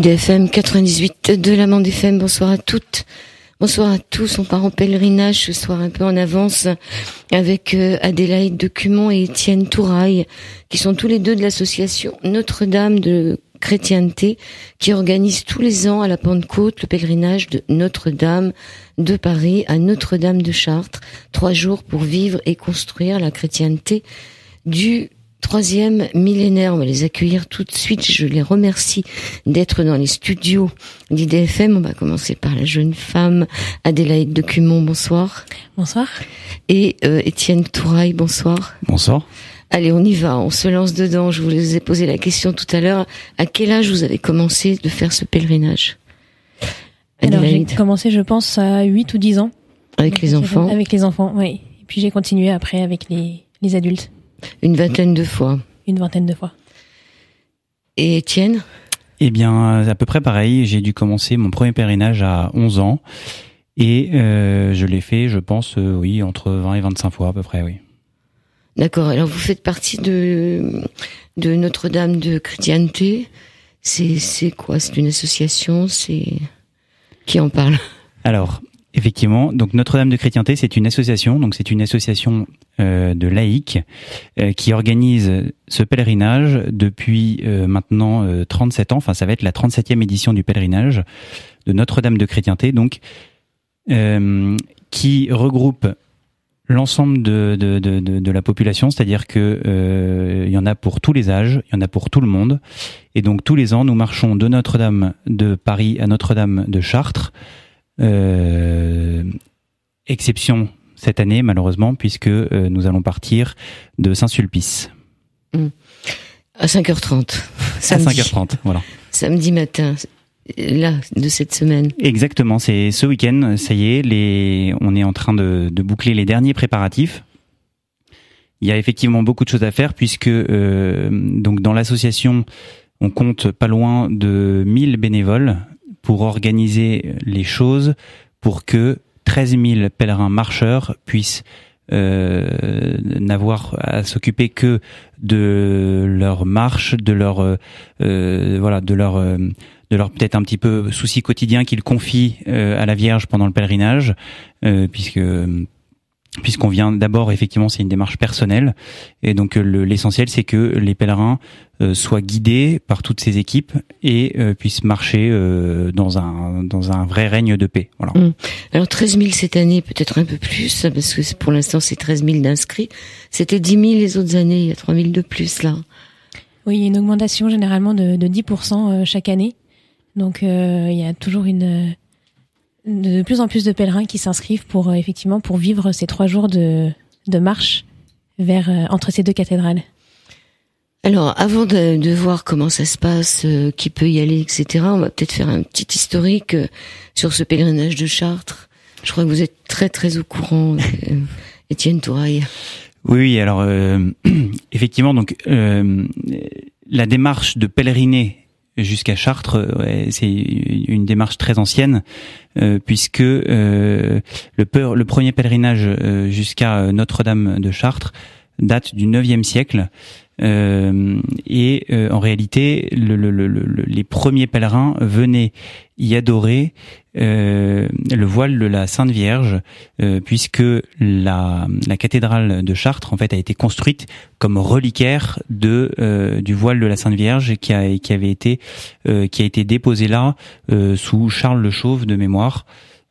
DFM 98 de des FM. Bonsoir à toutes. Bonsoir à tous. On part en pèlerinage ce soir un peu en avance avec euh, Adélaïde de et Étienne Touraille qui sont tous les deux de l'association Notre-Dame de chrétienté qui organise tous les ans à la Pentecôte le pèlerinage de Notre-Dame de Paris à Notre-Dame de Chartres, trois jours pour vivre et construire la chrétienté du troisième millénaire. On va les accueillir tout de suite. Je les remercie d'être dans les studios d'IDFM. On va commencer par la jeune femme Adélaïde de Bonsoir. Bonsoir. Et euh, Étienne Touraille. Bonsoir. Bonsoir. Allez, on y va, on se lance dedans. Je vous ai posé la question tout à l'heure. À quel âge vous avez commencé de faire ce pèlerinage Alors, j'ai commencé, je pense, à 8 ou 10 ans. Avec les enfants Avec les enfants, oui. Et puis j'ai continué après avec les, les adultes. Une vingtaine de fois. Une vingtaine de fois. Et Etienne Eh bien, euh, à peu près pareil. J'ai dû commencer mon premier pèlerinage à 11 ans. Et euh, je l'ai fait, je pense, euh, oui, entre 20 et 25 fois à peu près, oui. D'accord. Alors, vous faites partie de, de Notre-Dame de Chrétienté. C'est quoi C'est une association C'est qui en parle Alors, Effectivement, donc Notre-Dame de Chrétienté, c'est une association, donc c'est une association euh, de laïcs euh, qui organise ce pèlerinage depuis euh, maintenant 37 euh, ans, enfin ça va être la 37e édition du pèlerinage de Notre-Dame de Chrétienté, donc qui regroupe l'ensemble de, de, de, de, la population, c'est-à-dire que euh, il y en a pour tous les âges, il y en a pour tout le monde, et donc tous les ans nous marchons de Notre-Dame de Paris à Notre-Dame de Chartres euh, exception cette année, malheureusement, puisque euh, nous allons partir de Saint-Sulpice. Hmm. À 5h30. 5h30, voilà. Samedi matin là de cette semaine. Exactement, c'est ce week-end. Ça y est, on est en train de, boucler les derniers préparatifs. Il y a effectivement beaucoup de choses à faire puisque euh, donc dans l'association on compte pas loin de 1000 bénévoles pour organiser les choses pour que 13 000 pèlerins marcheurs puissent euh, n'avoir à s'occuper que de leur marche, de leur euh, euh, voilà, de leur de leur peut-être un petit peu souci quotidien qu'ils confient à la Vierge pendant le pèlerinage, puisque puisqu'on vient d'abord effectivement c'est une démarche personnelle et donc euh, l'essentiel c'est que les pèlerins euh, soient guidés par toutes ces équipes et euh, puissent marcher dans un dans un vrai règne de paix hum. Alors 13 000 cette année peut-être un peu plus parce que pour l'instant c'est 13 000 d'inscrits c'était 10 000 les autres années il y a 3 000 de plus là. Oui il y a une augmentation généralement de, de 10% chaque année donc il y a toujours une de plus en plus de pèlerins qui s'inscrivent pour euh, effectivement pour vivre ces trois jours de, de marche vers euh, entre ces deux cathédrales. Alors, avant de, voir comment ça se passe, euh, qui peut y aller, etc., on va peut-être faire un petit historique sur ce pèlerinage de Chartres. Je crois que vous êtes très très au courant, Étienne Touraille. Oui, alors effectivement, donc la démarche de pèleriner jusqu'à Chartres, c'est une démarche très ancienne, euh, puisque euh, le, le, premier pèlerinage euh, jusqu'à Notre-Dame de Chartres date du IXe siècle euh, et euh, en réalité, les premiers pèlerins venaient y adorer euh, le voile de la Sainte Vierge, puisque la, cathédrale de Chartres en fait a été construite comme reliquaire de du voile de la Sainte Vierge qui a qui avait été qui a été déposé là sous Charles le Chauve de mémoire.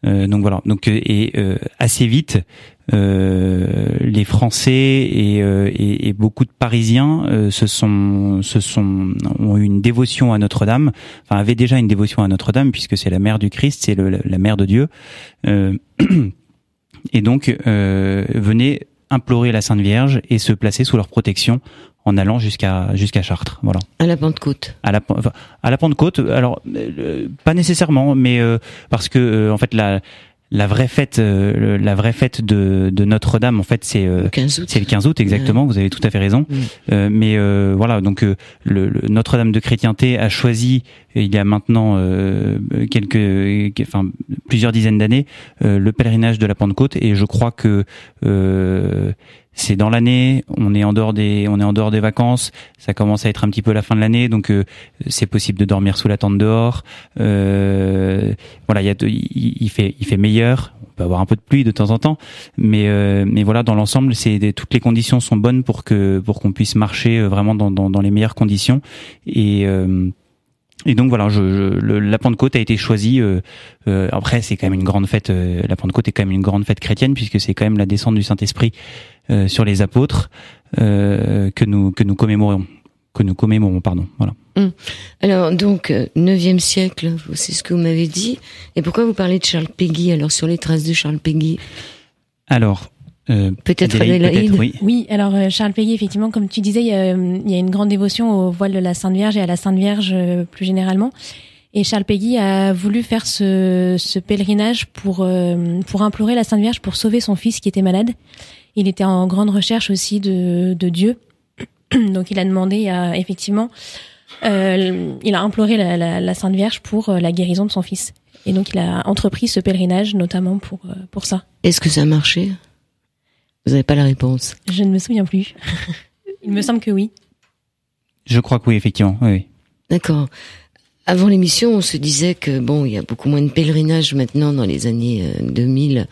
donc voilà. Donc et assez vite, euh, les Français et, euh, et, et, beaucoup de Parisiens euh, se sont, se sont, ont eu une dévotion à Notre-Dame, enfin avaient déjà une dévotion à Notre-Dame puisque c'est la mère du Christ, c'est la, mère de Dieu. et donc venaient implorer la Sainte Vierge et se placer sous leur protection en allant jusqu'à jusqu'à Chartres. Voilà. À la Pentecôte. À la à la Pentecôte. Alors pas nécessairement, mais parce que en fait la la vraie fête, euh, la vraie fête de, de Notre-Dame, en fait, c'est euh, le 15 août. exactement. Vous avez tout à fait raison. Euh, mais euh, voilà, donc le, Notre-Dame de chrétienté a choisi il y a maintenant quelques, enfin plusieurs dizaines d'années, le pèlerinage de la Pentecôte, et je crois que c'est dans l'année, on est en dehors des, on est en dehors des vacances, ça commence à être un petit peu la fin de l'année, donc euh, c'est possible de dormir sous la tente dehors. Euh, voilà, il fait, il fait meilleur. On peut avoir un peu de pluie de temps en temps, mais euh, mais voilà, dans l'ensemble, c'est toutes les conditions sont bonnes pour que pour qu'on puisse marcher euh, vraiment dans, dans, dans les meilleures conditions et et donc voilà, je, le, la Pentecôte a été choisie. Euh, euh après, c'est quand même une grande fête. Euh, la Pentecôte est quand même une grande fête chrétienne puisque c'est quand même la descente du Saint Esprit euh, sur les apôtres que nous que nous commémorons, que nous commémorons, pardon. Voilà. Hum. Alors donc 9e siècle, c'est ce que vous m'avez dit. Et pourquoi vous parlez de Charles Péguy, alors sur les traces de Charles Péguy Alors euh, peut-être oui. oui. alors euh, Charles Péguy, effectivement, comme tu disais, euh, il y, a, une grande dévotion au voile de la Sainte Vierge et à la Sainte Vierge plus généralement. Et Charles Péguy a voulu faire ce, pèlerinage pour, pour implorer la Sainte Vierge pour sauver son fils qui était malade. Il était en grande recherche aussi de, Dieu. Donc il a demandé à, effectivement, il a imploré la, la, Sainte Vierge pour la guérison de son fils. Et donc il a entrepris ce pèlerinage notamment pour, pour ça. Est-ce que ça a marché vous n'avez pas la réponse. Je ne me souviens plus. Il me semble que oui. Je crois que oui, effectivement. Oui. D'accord. Avant l'émission, on se disait que bon, il y a beaucoup moins de pèlerinages maintenant dans les années 2000 euh,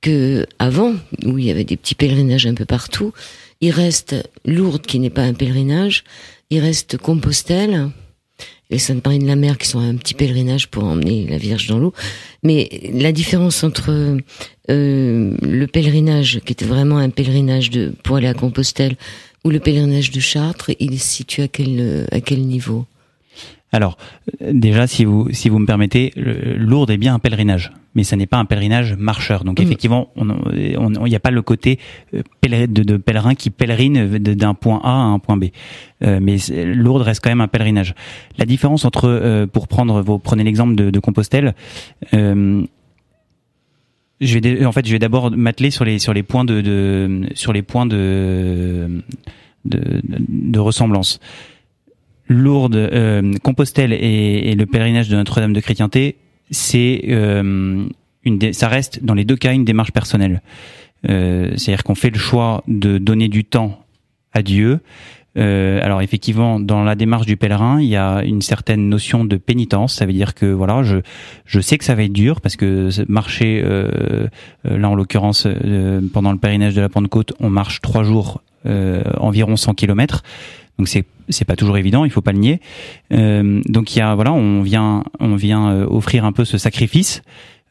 que avant, où il y avait des petits pèlerinages un peu partout. Il reste Lourdes qui n'est pas un pèlerinage. Il reste Compostelle les Saintes Marie de la Mer qui sont un petit pèlerinage pour emmener la Vierge dans l'eau. Mais la différence entre euh, le pèlerinage qui était vraiment un pèlerinage de, pour aller à Compostelle ou le pèlerinage de Chartres, il se situe à quel, à quel niveau alors, euh, déjà, si vous, si vous me permettez, Lourdes est bien un pèlerinage, mais ça n'est pas un pèlerinage marcheur. Donc, mm. effectivement, il n'y a pas le côté euh, de, de pèlerin qui pèlerine d'un point A à un point B. Euh, mais Lourdes reste quand même un pèlerinage. La différence entre, pour prendre, vous prenez l'exemple de, de, Compostelle, je vais, en fait, je vais d'abord m'atteler sur les, sur les points de, sur les points de, de, de ressemblance. Lourdes, euh, Compostelle et, le pèlerinage de Notre-Dame de Chrétienté, c'est euh, une ça reste dans les deux cas une démarche personnelle. Euh, c'est-à-dire qu'on fait le choix de donner du temps à Dieu. alors effectivement, dans la démarche du pèlerin, il y a une certaine notion de pénitence. Ça veut dire que voilà, je je sais que ça va être dur parce que marcher là en l'occurrence pendant le pèlerinage de la Pentecôte, on marche trois jours environ 100 kilomètres. Donc c'est c'est pas toujours évident, il faut pas le nier. Euh, donc il y a voilà, on vient on vient euh, offrir un peu ce sacrifice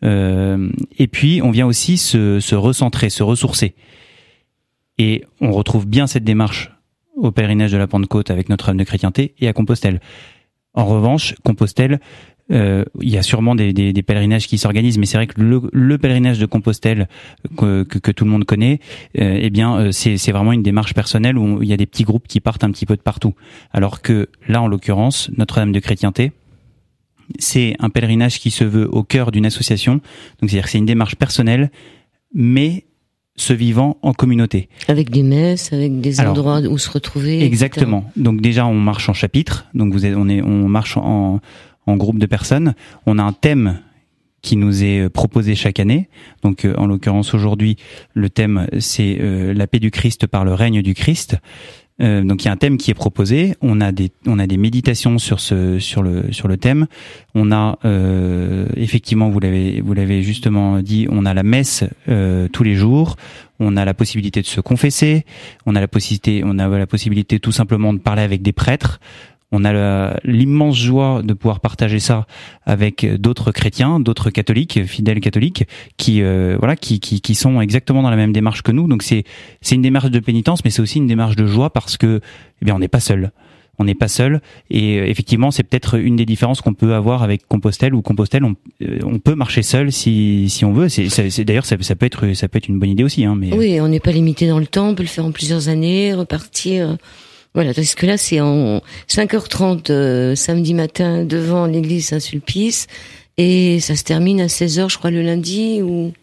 euh, et puis on vient aussi se, se recentrer, se ressourcer. Et on retrouve bien cette démarche au pèlerinage de la Pentecôte avec notre âme de chrétienté et à Compostelle. En revanche, Compostelle, euh, il y a sûrement des, des, des pèlerinages qui s'organisent, mais c'est vrai que le, pèlerinage de Compostelle que, que, que tout le monde connaît, euh, eh bien, euh, c'est vraiment une démarche personnelle où il y a des petits groupes qui partent un petit peu de partout. Alors que là, en l'occurrence, Notre-Dame de Chrétienté, c'est un pèlerinage qui se veut au cœur d'une association. Donc, c'est-à-dire que c'est une démarche personnelle, mais se vivant en communauté. Avec des messes, avec des endroits où se retrouver. Exactement. Donc déjà on marche en chapitre, donc vous êtes, on est on marche en groupe de personnes. On a un thème qui nous est euh, proposé chaque année. Donc euh, en l'occurrence aujourd'hui, le thème c'est euh, la paix du Christ par le règne du Christ. donc il y a un thème qui est proposé. On a des on a des méditations sur ce sur le sur le thème. On a effectivement vous l'avez vous l'avez justement dit. On a la messe tous les jours. On a la possibilité de se confesser. On a la possibilité on a la possibilité tout simplement de parler avec des prêtres on a l'immense joie de pouvoir partager ça avec d'autres chrétiens, d'autres catholiques, fidèles catholiques, qui euh, voilà, qui, qui, qui, sont exactement dans la même démarche que nous. Donc c'est c'est une démarche de pénitence, mais c'est aussi une démarche de joie parce que eh bien on n'est pas seul. On n'est pas seul et euh, effectivement c'est peut-être une des différences qu'on peut avoir avec Compostelle ou Compostelle on, euh, on, peut marcher seul si, si on veut c'est d'ailleurs ça, peut être ça peut être une bonne idée aussi hein, mais oui on n'est pas limité dans le temps on peut le faire en plusieurs années repartir voilà, parce que là, c'est en 5h30 euh, samedi matin devant l'église Saint-Sulpice, et ça se termine à 16h, je crois, le lundi ou.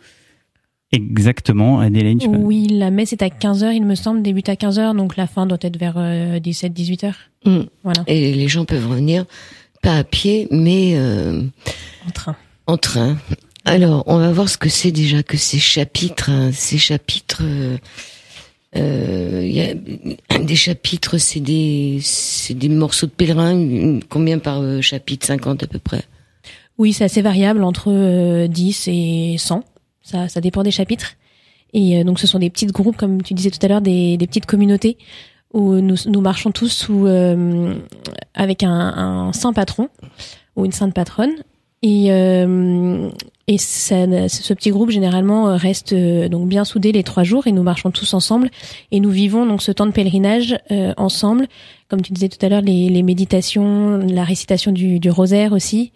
Exactement, Adélaïne. Oui, la messe est à 15h, il me semble, débute à 15h, donc la fin doit être vers 17-18h. Euh, mm. Voilà. Et les gens peuvent revenir, pas à pied, mais... Euh, en train. En train. Alors, on va voir ce que c'est déjà que ces chapitres, hein, ces chapitres euh, y a des chapitres, c'est des, des morceaux de pèlerin. Combien par euh, chapitre 50 à peu près Oui, c'est assez variable, entre 10 euh, et 100. Ça, ça dépend des chapitres. Et euh, donc, ce sont des petits groupes, comme tu disais tout à l'heure, des, des petites communautés où nous, marchons tous sous, avec un, un saint patron ou une sainte patronne et, euh, et ça, ce petit groupe généralement euh, reste euh, donc bien soudé les trois jours et nous marchons tous ensemble et nous vivons donc ce temps de pèlerinage ensemble. Comme tu disais tout à l'heure, les, les, méditations, la récitation du, du rosaire aussi.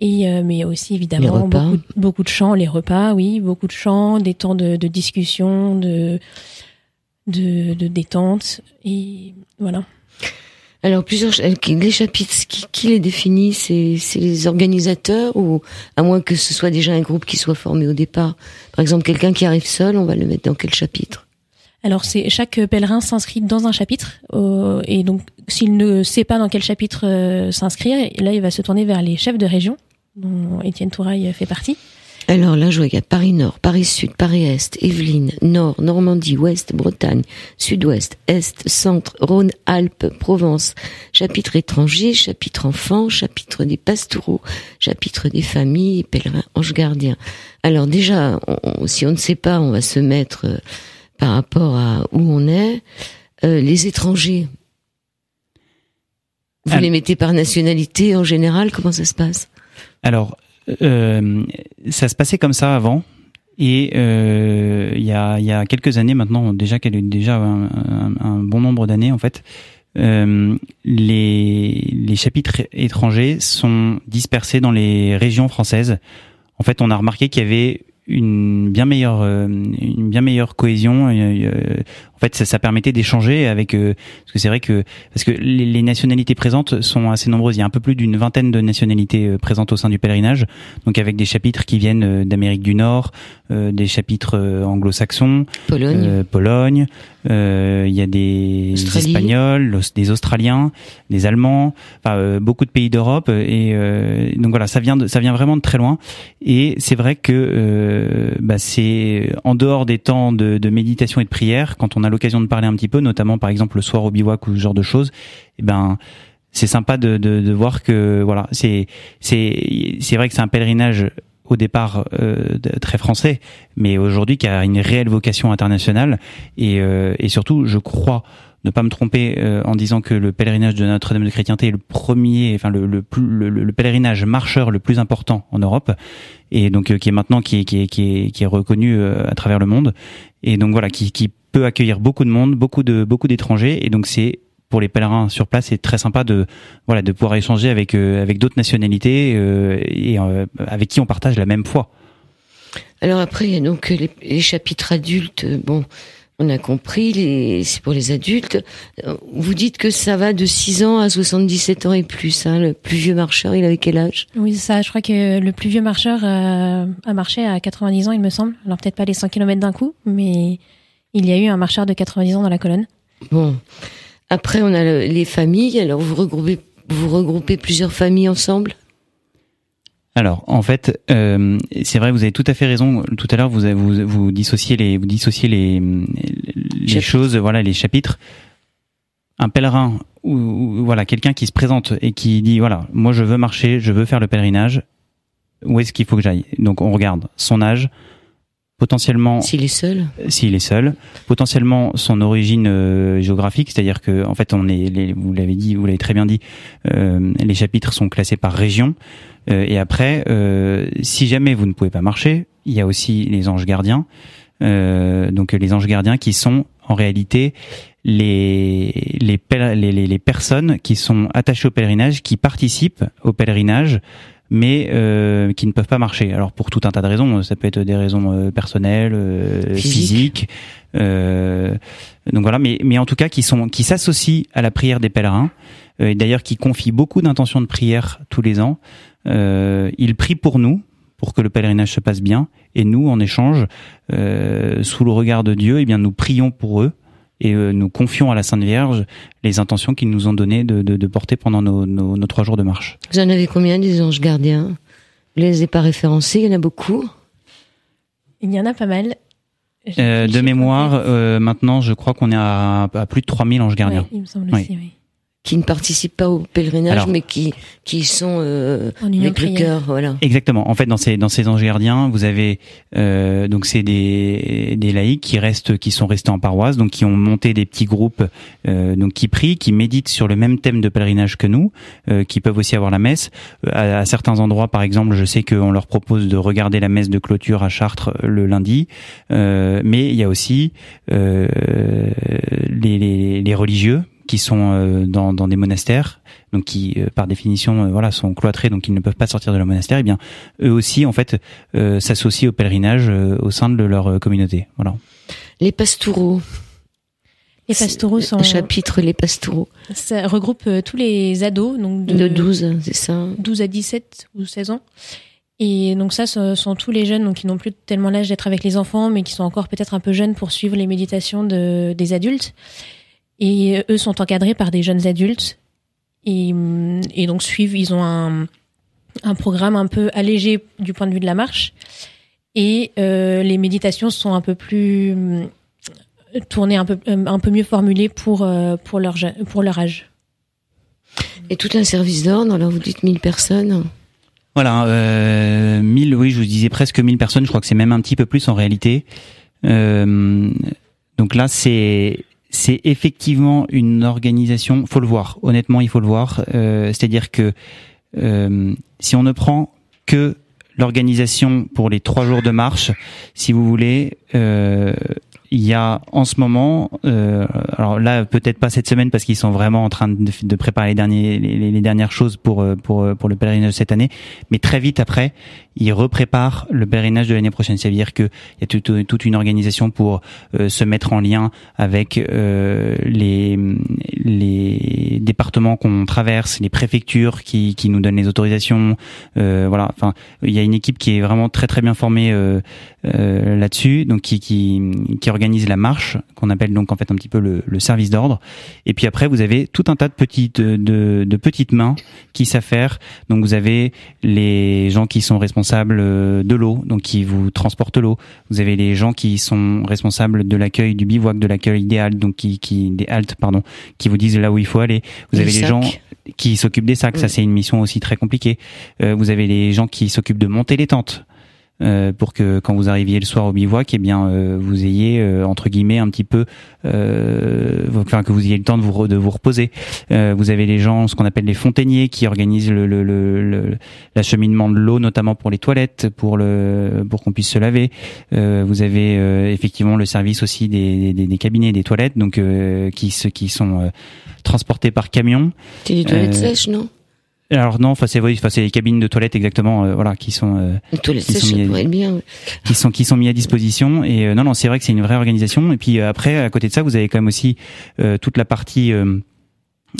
Et euh, mais aussi évidemment beaucoup, beaucoup, de chants, les repas, oui, beaucoup de chants, des temps de, de discussion, de, de, de détente et voilà. Alors plusieurs euh, les chapitres qui, les définit, c'est les organisateurs ou à moins que ce soit déjà un groupe qui soit formé au départ. Par exemple, quelqu'un qui arrive seul, on va le mettre dans quel chapitre alors c'est chaque euh, pèlerin s'inscrit dans un chapitre euh, et donc s'il ne sait pas dans quel chapitre s'inscrire, là il va se tourner vers les chefs de région dont Étienne Touraille fait partie. Alors là, je a Paris Nord, Paris Sud, Paris Est, Yvelines, Nord, Normandie, Ouest, Bretagne, Sud-Ouest, Est, Centre, Rhône, Alpes, Provence, chapitre étranger, chapitre enfant, chapitre des Pastoraux, chapitre des familles, pèlerins, anges gardiens. Alors déjà, si on ne sait pas, on va se mettre euh, par rapport à où on est. Euh, les étrangers, vous les mettez par nationalité en général Comment ça se passe alors, euh, ça se passait comme ça avant. Et euh, il y, a, y, a, quelques années maintenant, déjà qu'elle est déjà un, bon nombre d'années en fait, euh, les, les, chapitres étrangers sont dispersés dans les régions françaises. En fait, on a remarqué qu'il y avait une bien meilleure, euh, une bien meilleure cohésion. Euh, fait, ça, permettait d'échanger avec euh, parce que c'est vrai que parce que les, nationalités présentes sont assez nombreuses. Il y a un peu plus d'une vingtaine de nationalités euh, présentes au sein du pèlerinage, donc avec des chapitres qui viennent euh, d'Amérique du Nord, des chapitres anglo-saxons, Pologne, Il y a des, Espagnols, des Australiens, des Allemands, enfin, beaucoup de pays d'Europe. Et donc voilà, ça vient de, ça vient vraiment de très loin. Et c'est vrai que bah, c'est en dehors des temps de, de méditation et de prière quand on a l'occasion de parler un petit peu, notamment par exemple le soir au bivouac ou ce genre de choses, eh ben c'est sympa de, de, de, voir que voilà c'est c'est c'est vrai que c'est un pèlerinage au départ euh, très français, mais aujourd'hui qui a une réelle vocation internationale et, euh, et surtout je crois ne pas me tromper euh, en disant que le pèlerinage de Notre-Dame de Chrétienté est le premier, enfin le, le, plus, le, pèlerinage marcheur le plus important en Europe et donc qui est maintenant qui qui est qui est, qui est reconnu à travers le monde et donc voilà qui, qui peut accueillir beaucoup de monde, beaucoup de beaucoup d'étrangers, et donc c'est pour les pèlerins sur place, c'est très sympa de voilà de pouvoir échanger avec euh, avec d'autres nationalités euh, et euh, avec qui on partage la même foi. Alors après, donc les, chapitres adultes, bon, on a compris, c'est pour les adultes. Vous dites que ça va de 6 ans à 77 ans et plus. Hein, le plus vieux marcheur, il avait quel âge Oui, ça, je crois que le plus vieux marcheur a marché à 90 ans, il me semble. Alors peut-être pas les 100 km d'un coup, mais il y a eu un marcheur de 90 ans dans la colonne. Bon. Après, on a les familles. Alors, vous regroupez, vous regroupez plusieurs familles ensemble alors, en fait, euh, c'est vrai, vous avez tout à fait raison. Tout à l'heure, vous, vous, vous dissociez les, vous les, les choses, voilà, les chapitres. Un pèlerin ou, voilà quelqu'un qui se présente et qui dit voilà, moi je veux marcher, je veux faire le pèlerinage. Où est-ce qu'il faut que j'aille Donc on regarde son âge, potentiellement s'il est seul s'il est seul potentiellement son origine euh, géographique c'est-à-dire que en fait on est vous l'avez dit vous l'avez très bien dit euh, les chapitres sont classés par région euh, et après si jamais vous ne pouvez pas marcher il y a aussi les anges gardiens donc les anges gardiens qui sont en réalité les les, les les, personnes qui sont attachées au pèlerinage qui participent au pèlerinage mais euh, qui ne peuvent pas marcher. Alors pour tout un tas de raisons, euh, ça peut être des raisons euh, personnelles, physiques. donc voilà, mais, mais en tout cas qui sont qui s'associent à la prière des pèlerins et d'ailleurs qui confient beaucoup d'intentions de prière tous les ans. ils prient pour nous, pour que le pèlerinage se passe bien. Et nous, en échange, sous le regard de Dieu, eh bien, nous prions pour eux et euh, nous confions à la Sainte Vierge les intentions qu'ils nous ont données de, porter pendant nos, trois jours de marche. Vous en avez combien des anges gardiens Je les ai pas référencés, il y en a beaucoup Il y en a pas mal. Euh, de mémoire, euh, maintenant, je crois qu'on est à, plus de 3000 anges gardiens. il me semble aussi, oui qui ne participent pas au pèlerinage, mais qui qui sont euh, les prieurs, voilà. Exactement. En fait, dans ces dans ces anges gardiens, vous avez euh, donc c'est des des laïcs qui restent, qui sont restés en paroisse, donc qui ont monté des petits groupes, euh, donc qui prient, qui méditent sur le même thème de pèlerinage que nous, qui peuvent aussi avoir la messe. À, certains endroits, par exemple, je sais qu'on leur propose de regarder la messe de clôture à Chartres le lundi, mais il y a aussi les, les, les religieux qui sont euh, dans, des monastères, donc qui euh, par définition euh, voilà sont cloîtrés, donc ils ne peuvent pas sortir de leur monastère, et eh bien eux aussi en fait s'associent au pèlerinage au sein de leur communauté. Voilà. Les pastoureaux. Les pastoureaux sont. Chapitre Les pastoureaux. Ça regroupe tous les ados, donc de, 12, c'est ça. 12 à 17 ou 16 ans. Et donc ça, ce sont tous les jeunes donc, qui n'ont plus tellement l'âge d'être avec les enfants, mais qui sont encore peut-être un peu jeunes pour suivre les méditations de, des adultes. Et euh, eux sont encadrés par des jeunes adultes. Et, mm, donc suivent, ils ont un, programme un peu allégé du point de vue de la marche. Et euh, les méditations sont un peu plus mm, tournées, un peu, euh, un peu mieux formulées pour, pour, leur, pour leur âge. Et tout un service d'ordre, alors vous dites 1000 personnes Voilà, euh, 1000, oui, je vous disais presque 1000 personnes, je crois que c'est même un petit peu plus en réalité. donc là, c'est c'est effectivement une organisation. Faut le voir. Honnêtement, il faut le voir. Euh, c'est-à-dire que euh, si on ne prend que l'organisation pour les trois jours de marche, si vous voulez, euh, il y a en ce moment, alors là peut-être pas cette semaine parce qu'ils sont vraiment en train de, préparer les, dernières choses pour, pour, pour le pèlerinage cette année, mais très vite après, il reprépare le pèlerinage de l'année prochaine. C'est-à-dire qu'il y a toute, une organisation pour euh, se mettre en lien avec euh, les, les départements qu'on traverse, les préfectures qui, nous donnent les autorisations. Euh, voilà. Enfin, il y a une équipe qui est vraiment très très bien formée là-dessus, donc qui, organise la marche qu'on appelle donc en fait un petit peu le, service d'ordre. Et puis après, vous avez tout un tas de petites de, de petites mains qui s'affairent. Donc vous avez les gens qui sont responsables responsables euh, de l'eau, donc qui vous transporte l'eau. Vous avez les gens qui sont responsables de l'accueil du bivouac, de l'accueil des haltes, donc qui, qui des haltes, pardon, qui vous disent là où il faut aller. Vous avez les, gens qui s'occupent des sacs, ça c'est une mission aussi très compliquée. Euh, vous avez les gens qui s'occupent de monter les tentes. Euh, pour que quand vous arriviez le soir au bivouac, eh bien, euh, vous ayez euh, entre guillemets un petit peu, enfin que vous ayez le temps de vous de vous reposer. vous avez les gens, ce qu'on appelle les fontainiers, qui organisent le, le, le, l'acheminement de l'eau, notamment pour les toilettes, pour le pour qu'on puisse se laver. vous avez effectivement le service aussi des, des, des cabinets, des toilettes, donc qui qui sont transportés par camion. C'est des toilettes sèches, non alors non, enfin c'est c'est les cabines de toilettes exactement, euh, voilà, qui sont euh, qui, sont à, qui sont mis à disposition. Et euh, non, non, c'est vrai que c'est une vraie organisation. Et puis après, à côté de ça, vous avez quand même aussi toute la partie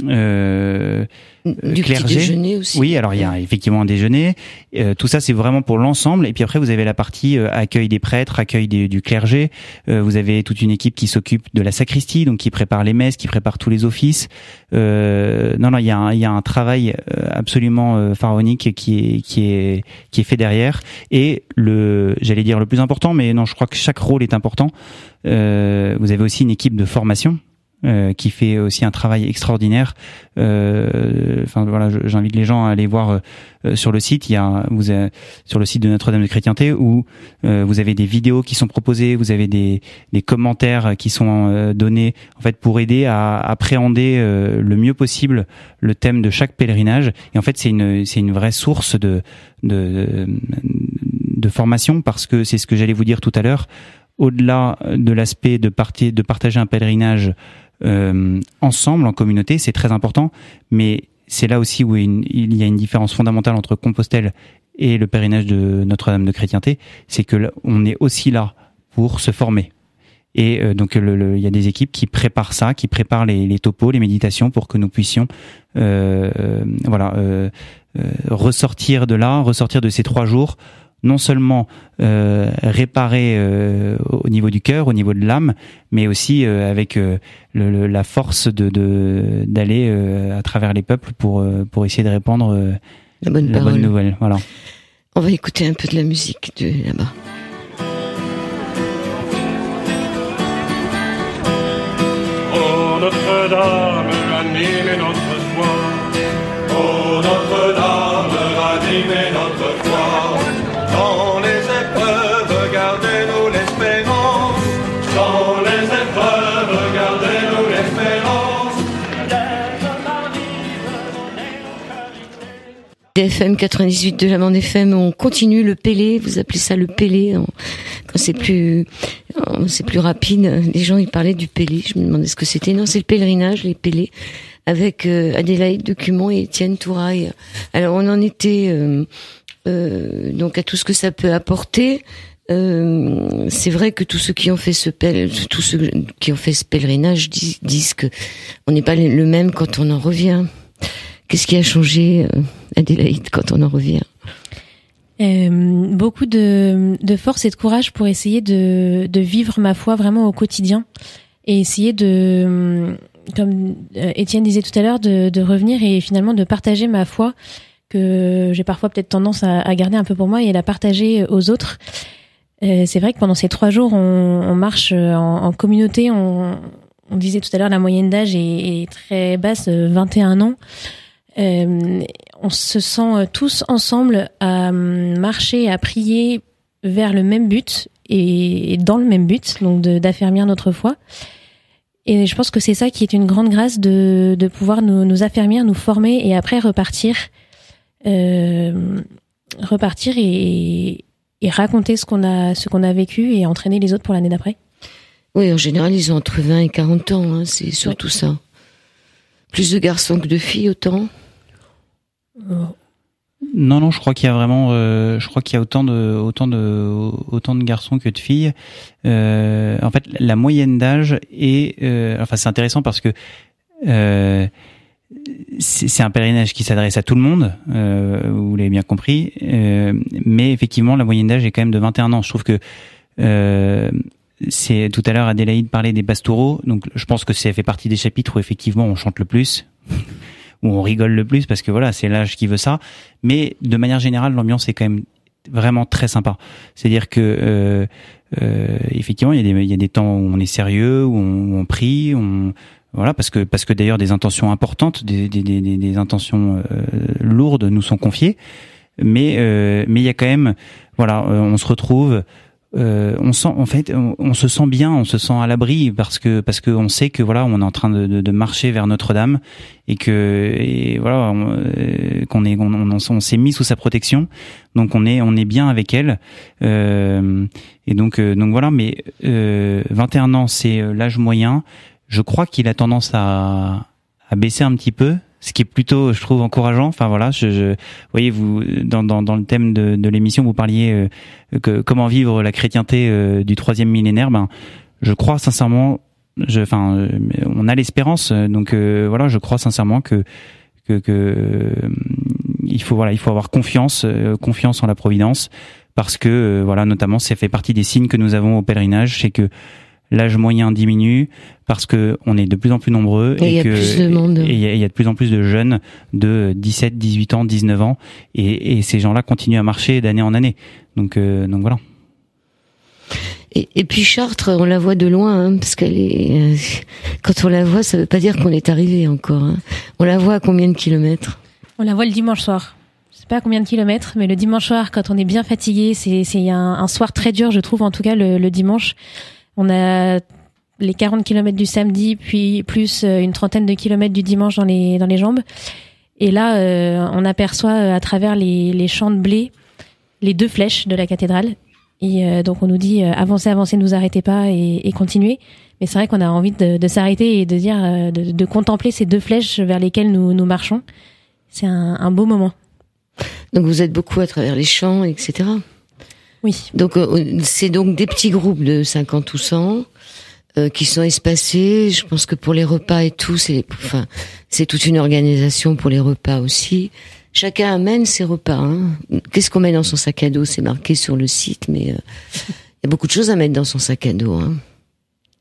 euh, mm, euh, du clergé. Oui, alors il y a effectivement un déjeuner. Euh, tout ça, c'est vraiment pour l'ensemble. Et puis après, vous avez la partie accueil des prêtres, accueil du clergé. vous avez toute une équipe qui s'occupe de la sacristie, donc qui prépare les messes, qui prépare tous les offices. non, non, il y, a un, travail absolument pharaonique qui est qui est qui est fait derrière. Et le, j'allais dire le plus important, mais non, je crois que chaque rôle est important. vous avez aussi une équipe de formation euh, qui fait aussi un travail extraordinaire. Euh, enfin voilà, j'invite les gens à aller voir euh, sur le site. Il y a vous sur le site de Notre-Dame de Chrétienté où euh, vous avez des vidéos qui sont proposées, vous avez des, des commentaires qui sont donnés en fait pour aider à appréhender le mieux possible le thème de chaque pèlerinage. Et en fait, c'est une c'est une vraie source de de, de formation parce que c'est ce que j'allais vous dire tout à l'heure. Au-delà de l'aspect de, de partager un pèlerinage euh, ensemble, en communauté, c'est très important, mais c'est là aussi où il y a une différence fondamentale entre Compostelle et le pèlerinage de Notre-Dame de Chrétienté, c'est que on est aussi là pour se former. Et euh, donc il y a des équipes qui préparent ça, qui préparent les, topos, les méditations pour que nous puissions euh, voilà ressortir de là, ressortir de ces trois jours non seulement euh, réparer euh, au niveau du cœur, au niveau de l'âme, mais aussi euh, avec la force de d'aller à travers les peuples pour pour essayer de répandre la, bonne, nouvelle. Voilà. On va écouter un peu de la musique là-bas. Oh, DFM 98 de la FM, on continue le pélé, vous appelez ça le pélé, c'est plus c'est plus rapide, les gens ils parlaient du pélé, je me demandais ce que c'était. Non, c'est le pèlerinage, les pélés, avec euh, Adélaïde de et Étienne Touraille. Alors on en était euh, euh, donc à tout ce que ça peut apporter. c'est vrai que tous ceux qui ont fait ce pèlerinage disent, disent que on n'est pas le même quand on en revient. Qu'est-ce qui a changé, euh, Adélaïde, quand on en revient euh, beaucoup de, force et de courage pour essayer de, vivre ma foi vraiment au quotidien et essayer de, comme euh, Étienne disait tout à l'heure, de, revenir et finalement de partager ma foi que j'ai parfois peut-être tendance à, garder un peu pour moi et à la partager aux autres. C'est vrai que pendant ces trois jours, on, marche en, communauté. On, disait tout à l'heure, la moyenne d'âge est, très basse, 21 ans. Euh, on se sent euh, tous ensemble à hum, marcher, à prier vers le même but et dans le même but, donc d'affermir notre foi. Et je pense que c'est ça qui est une grande grâce de, de pouvoir nous, affermir, nous former et après repartir, euh, repartir et, raconter ce qu'on a, ce qu'on a vécu et entraîner les autres pour l'année d'après. Oui, en général, ils ont entre 20 et 40 ans, hein, c'est surtout ça. Plus de garçons que de filles, autant. Euh, non, non, je crois qu'il y a vraiment, euh, je crois qu'il y a autant de, autant de, autant de garçons que de filles. Euh, en fait, la moyenne d'âge est, euh, enfin, c'est intéressant parce que c'est un pèlerinage qui s'adresse à tout le monde, vous l'avez bien compris. mais effectivement, la moyenne d'âge est quand même de 21 ans. Je trouve que c'est tout à l'heure Adélaïde parlait des bastoureaux donc je pense que ça fait partie des chapitres où effectivement on chante le plus. où on rigole le plus parce que voilà, c'est l'âge qui veut ça. Mais de manière générale, l'ambiance est quand même vraiment très sympa. C'est-à-dire que euh, euh, effectivement, il y, a des, il y a des temps où on est sérieux, où on, on prie, on voilà, parce que parce que d'ailleurs des intentions importantes, des, des, des, intentions euh, lourdes nous sont confiées, mais euh, mais il y a quand même voilà, on se retrouve euh, on sent en fait on, se sent bien on se sent à l'abri parce que parce que on sait que voilà on est en train de, marcher vers Notre-Dame et que voilà euh, qu'on est on, s'est mis sous sa protection donc on est on est bien avec elle euh, et donc donc voilà mais 21 ans c'est l'âge moyen je crois qu'il a tendance à à baisser un petit peu ce qui est plutôt, je trouve, encourageant. Enfin voilà, je, voyez vous dans, dans, dans, le thème de, de l'émission, vous parliez euh, que comment vivre la chrétienté euh, du troisième millénaire. Ben, je crois sincèrement, je, enfin, euh, on a l'espérance. Donc voilà, je crois sincèrement que que, que il faut voilà, il faut avoir confiance, confiance en la providence, parce que voilà, notamment, ça fait partie des signes que nous avons au pèlerinage, c'est que l'âge moyen diminue parce que on est de plus en plus nombreux et, il y, a de plus en plus de jeunes de 17, 18 ans, 19 ans et, ces gens-là continuent à marcher d'année en année. Donc, euh, donc voilà. Et, puis Chartres, on la voit de loin, hein, parce qu'elle est. Euh, quand on la voit, ça ne veut pas dire qu'on est arrivé encore. Hein. On la voit à combien de kilomètres On la voit le dimanche soir. Je sais pas à combien de kilomètres, mais le dimanche soir, quand on est bien fatigué, c'est un, un soir très dur, je trouve, en tout cas le dimanche. On a les 40 km du samedi, puis plus euh, une trentaine de kilomètres du dimanche dans les, dans les jambes. Et là, euh, on aperçoit euh, à travers les, champs de blé les deux flèches de la cathédrale. Et donc on nous dit avancez, avancez, ne vous arrêtez pas et, et continuez. Mais c'est vrai qu'on a envie de, s'arrêter et de dire, de, contempler ces deux flèches vers lesquelles nous, nous marchons. C'est un, un beau moment. Donc vous êtes beaucoup à travers les champs, etc. Oui. Donc euh, c'est donc des petits groupes de 50 ou 100 euh, qui sont espacés. Je pense que pour les repas et tout, c'est enfin c'est toute une organisation pour les repas aussi. Chacun amène ses repas. Hein. Qu'est-ce qu'on met dans son sac à dos C'est marqué sur le site, mais euh, il y a beaucoup de choses à mettre dans son sac à dos. Hein.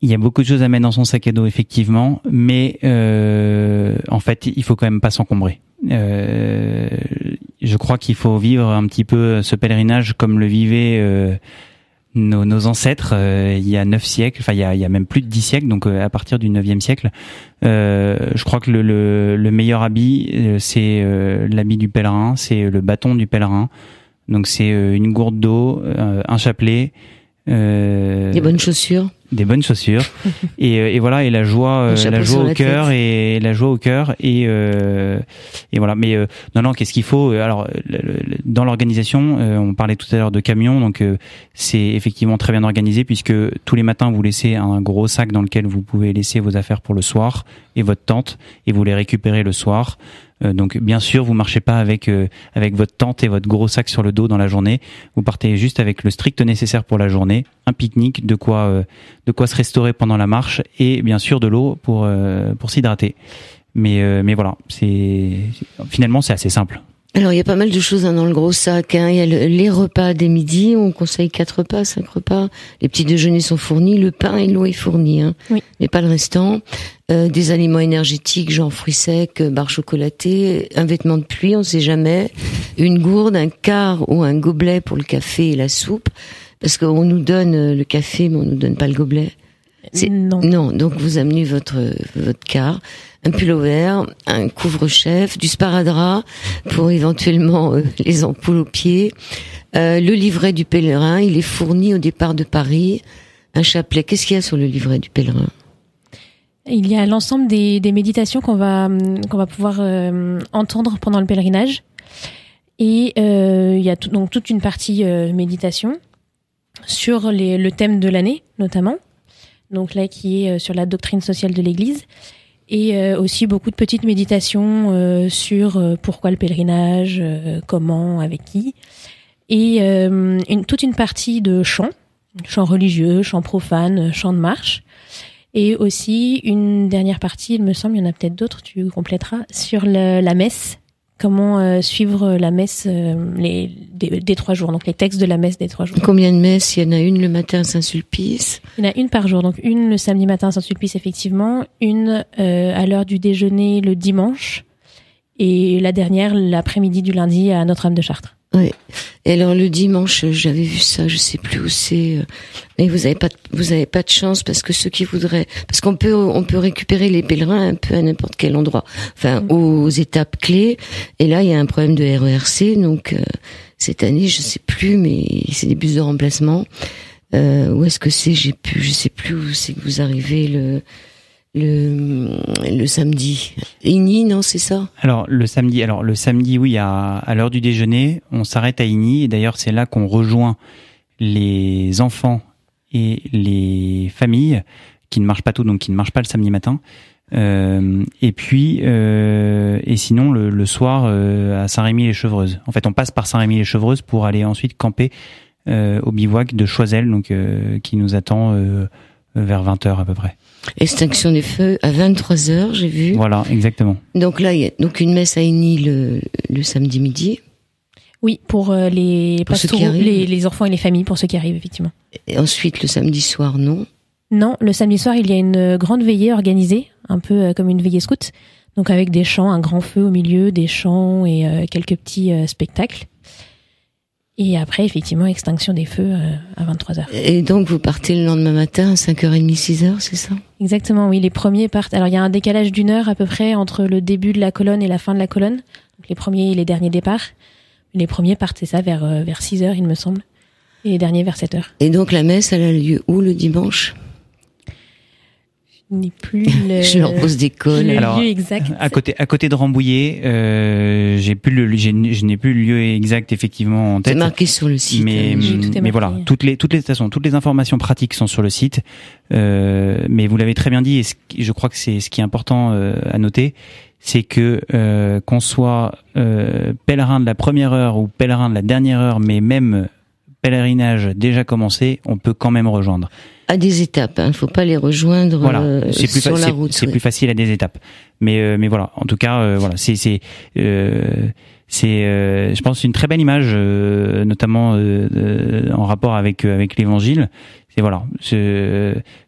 Il y a beaucoup de choses à mettre dans son sac à dos, effectivement, mais en fait, il faut quand même pas s'encombrer. Euh, je crois qu'il faut vivre un petit peu ce pèlerinage comme le vivaient euh, nos, ancêtres euh, il y a 9 siècles, enfin il y a, même plus de 10 siècles, donc euh, à partir du 9e siècle. je crois que le, le meilleur habit, c'est l'habit du pèlerin, c'est le bâton du pèlerin. Donc c'est une gourde d'eau, un chapelet. Des bonnes chaussures des bonnes chaussures euh, et, voilà et la joie euh, la joie au cœur et la joie au cœur et euh, et voilà mais non non qu'est-ce qu'il faut alors dans l'organisation on parlait tout à l'heure de camions, donc c'est effectivement très bien organisé puisque tous les matins vous laissez un gros sac dans lequel vous pouvez laisser vos affaires pour le soir et votre tente et vous les récupérez le soir euh, donc bien sûr, vous marchez pas avec euh, avec votre tente et votre gros sac sur le dos dans la journée. Vous partez juste avec le strict nécessaire pour la journée, un pique-nique, de quoi euh, de quoi se restaurer pendant la marche et bien sûr de l'eau pour pour s'hydrater. Mais mais voilà, c'est finalement c'est assez simple alors il y a pas mal de choses hein, dans le gros sac. Hein. Il y a les repas des midis, on conseille quatre repas, cinq repas. Les petits déjeuners sont fournis, le pain et l'eau est fourni, hein. mais pas le restant. Euh, des aliments énergétiques, genre fruits secs, euh, barres chocolatées, un vêtement de pluie, on sait jamais, une gourde, un quart ou un gobelet pour le café et la soupe, parce qu'on nous donne euh, le café mais on nous donne pas le gobelet. Non. donc vous amenez votre votre car, un pullover, un couvre-chef, du sparadrap pour éventuellement euh, les ampoules aux pieds, euh, le livret du pèlerin, il est fourni au départ de Paris, un chapelet. Qu'est-ce qu'il y a sur le livret du pèlerin Il y a l'ensemble des, méditations qu'on va qu'on va pouvoir euh, entendre pendant le pèlerinage. Et il y a donc toute une partie méditation sur le thème de l'année notamment donc là qui est euh, sur la doctrine sociale de l'Église, et euh, aussi beaucoup de petites méditations euh, sur pourquoi le pèlerinage, comment, avec qui, et une, toute une partie de chants, chants religieux, chants profanes, chants de marche. Et aussi une dernière partie, il me semble, il y en a peut-être d'autres, tu compléteras, sur la messe, comment euh, suivre la messe euh, les, des, trois jours, donc les textes de la messe des trois jours. Combien de messes Il y en a une le matin à Saint-Sulpice. Il y en a une par jour, donc une le samedi matin à Saint-Sulpice effectivement, une euh, à l'heure du déjeuner le dimanche, et la dernière l'après-midi du lundi à Notre-Dame de Chartres. Oui, Et alors le dimanche, j'avais vu ça, je sais plus où c'est. Euh, mais vous avez pas, de, vous avez pas de chance parce que ceux qui voudraient, parce qu'on peut, on peut récupérer les pèlerins un peu à n'importe quel endroit, enfin mm. aux étapes clés. Et là, il y a un problème de RERC, donc euh, cette année, je sais plus, mais c'est des bus de remplacement. Euh, où est-ce que c'est J'ai pu, je sais plus où c'est que vous arrivez le le, le samedi. Igny, non, c'est ça Alors le samedi, alors le samedi, oui, à, à l'heure du déjeuner, on s'arrête à Igny et d'ailleurs c'est là qu'on rejoint les enfants et les familles qui ne marchent pas tout, donc qui ne marchent pas le samedi matin. Euh, et puis, euh, et sinon le, le soir euh, à Saint-Rémy-les-Chevreuses. En fait, on passe par Saint-Rémy-les-Chevreuses pour aller ensuite camper au bivouac de Choisel, donc qui nous attend vers 20 h à peu près. Extinction des feux à 23 h j'ai vu. Voilà, exactement. Donc là, il y a donc une messe à Eni le, le samedi midi. Oui, pour euh, les, les enfants et les familles, pour ceux qui arrivent effectivement. Et ensuite, le samedi soir, non. Non, le samedi soir, il y a une euh, grande veillée organisée, un peu euh, comme une veillée scout, donc avec des chants, un grand feu au milieu, des chants et quelques petits spectacles. Et après, effectivement, extinction des feux à 23h. Et donc, vous partez le lendemain matin à 5h30, 6h, c'est ça Exactement, oui. Les premiers partent. Alors, il y a un décalage d'une heure à peu près entre le début de la colonne et la fin de la colonne. Donc, les premiers et les derniers départs. Les premiers partent, c'est ça, vers, euh, vers 6 heures, il me semble. Et les derniers vers 7 heures. Et donc, la messe, elle a lieu où le dimanche n'ai plus le, je leur des Alors, lieu exact. À côté, à côté de Rambouillet, euh, j'ai plus le, je n'ai plus le lieu exact effectivement en tête. C'est marqué sur le site. Mais, voilà, toutes les, toutes les façons, toutes les informations pratiques sont sur le site. Euh, mais vous l'avez très bien dit, et je crois que c'est ce qui est important euh, à noter, c'est que euh, qu'on soit euh, pèlerin de la première heure ou pèlerin de la dernière heure, mais même pèlerinage déjà commencé, on peut quand même rejoindre à des étapes. Il hein. ne faut pas les rejoindre euh, sur la route. C'est plus facile à des étapes. Mais euh, mais voilà. En tout cas, euh, voilà. C'est c'est je pense une très belle image, notamment en rapport avec avec l'Évangile. C'est voilà.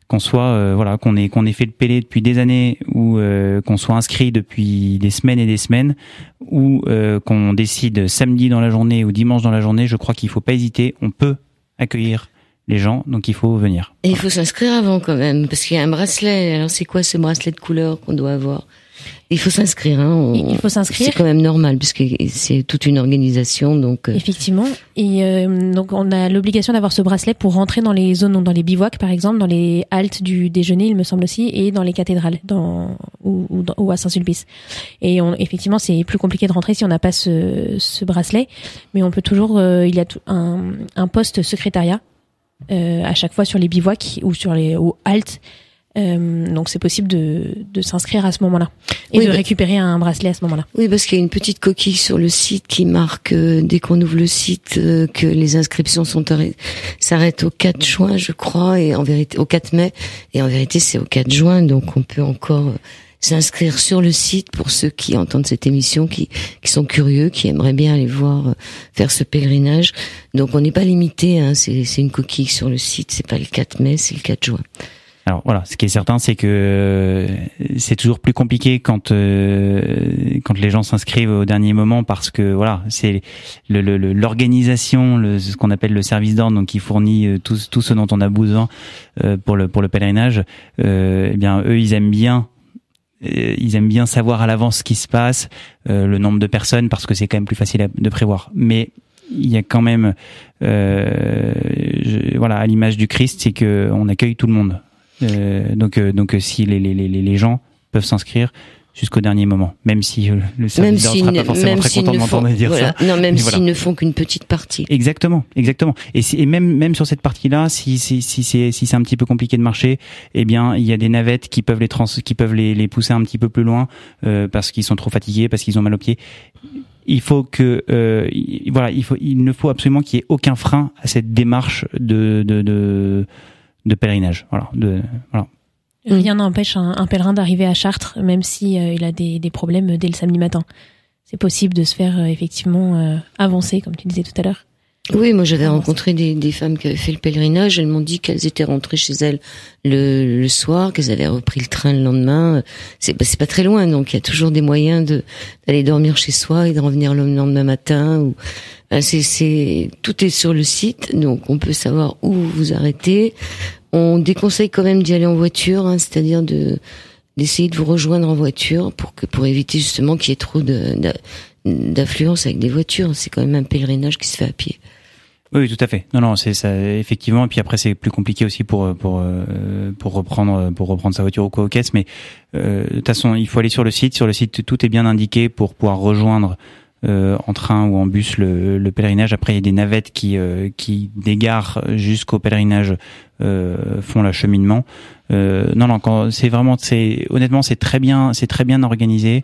qu'on soit voilà qu'on ait qu'on ait fait le pélé depuis des années ou qu'on soit inscrit depuis des semaines et des semaines ou qu'on décide samedi dans la journée ou dimanche dans la journée, je crois qu'il faut pas hésiter. On peut accueillir les gens, donc il faut venir. Et il faut s'inscrire avant quand même, parce qu'il y a un bracelet. Alors c'est quoi ce bracelet de couleur qu'on doit avoir il faut s'inscrire. Hein, Il faut s'inscrire. C'est quand même normal puisque c'est toute une organisation, donc. Euh. Effectivement, et euh, donc on a l'obligation d'avoir ce bracelet pour rentrer dans les zones, dans les bivouacs par exemple, dans les haltes du déjeuner, il me semble aussi, et dans les cathédrales, dans ou, à Saint-Sulpice. Et effectivement, c'est plus compliqué de rentrer si on n'a pas ce, bracelet, mais on peut toujours. Euh, il y a un, un poste secrétariat euh, à chaque fois sur les bivouacs ou sur les hauts haltes. Euh, donc c'est possible de, de s'inscrire à ce moment-là et de bah- récupérer un bracelet à ce moment-là. Oui, parce qu'il y a une petite coquille sur le site qui marque euh, dès qu'on ouvre le site que les inscriptions sont s'arrêtent au 4 juin, je crois, et en vérité au 4 mai. Et en vérité, c'est au 4 juin, donc on peut encore s'inscrire sur le site pour ceux qui entendent cette émission, qui, qui sont curieux, qui aimeraient bien aller voir euh, faire ce pèlerinage. Donc on n'est pas limité, hein, c'est une coquille sur le site, c'est pas le 4 mai, c'est le 4 juin. Alors voilà, ce qui est certain, c'est que euh, c'est toujours plus compliqué quand euh, quand les gens s'inscrivent au dernier moment parce que voilà, c'est l'organisation, le, le, le, ce qu'on appelle le service d'ordre, donc qui fournit tout, tout ce dont on a besoin pour le pour le pèlerinage. Euh, eh bien, eux, ils aiment bien euh, ils aiment bien savoir à l'avance ce qui se passe, euh, le nombre de personnes, parce que c'est quand même plus facile de prévoir. Mais il y a quand même, euh, voilà, à l'image du Christ, c'est que on accueille tout le monde. donc, donc si les, les, les, les gens peuvent s'inscrire, jusqu'au dernier moment, même si euh, le service ne sera pas forcément très content de dire ça. Non, même s'ils ne font qu'une petite partie. Exactement, exactement. Et, même même sur cette partie-là, si si si c'est si c'est un petit peu compliqué de marcher, eh bien il y a des navettes qui peuvent les trans, qui peuvent les, les pousser un petit peu plus loin euh, parce qu'ils sont trop fatigués, parce qu'ils ont mal aux pieds il faut que euh, voilà il faut il ne faut absolument qu'il y ait aucun frein à cette démarche de de, de, de pèlerinage voilà de voilà Mm. Rien n'empêche un, pèlerin d'arriver à Chartres, même si euh, il a des, des, problèmes euh, dès le samedi matin. C'est possible de se faire euh, effectivement avancer, comme tu disais tout à l'heure. Oui, moi j'avais rencontré des, des, femmes qui avaient fait le pèlerinage. Elles m'ont dit qu'elles étaient rentrées chez elles le, le soir, qu'elles avaient repris le train le lendemain. C'est bah, pas très loin, donc il y a toujours des moyens de d'aller dormir chez soi et de revenir le lendemain matin. Ou c'est c'est tout est sur le site, donc on peut savoir où vous arrêtez. On déconseille quand même d'y aller en voiture, hein, c'est-à-dire de d'essayer de vous rejoindre en voiture pour que pour éviter justement qu'il y ait trop de, d'affluence avec des voitures. C'est quand même un pèlerinage qui se fait à pied. Oui, tout à fait. Non, non, c'est ça, effectivement. Et puis après, c'est plus compliqué aussi pour euh, pour euh, pour reprendre euh, pour reprendre sa voiture au quoi Mais de toute façon, il faut aller sur le site. Sur le site, tout est bien indiqué pour pouvoir rejoindre euh, en train ou en bus le, pèlerinage. Après, il y a des navettes qui, euh, qui des jusqu'au pèlerinage euh, font l'acheminement. non, non, c'est vraiment, c'est honnêtement, c'est très bien, c'est très bien organisé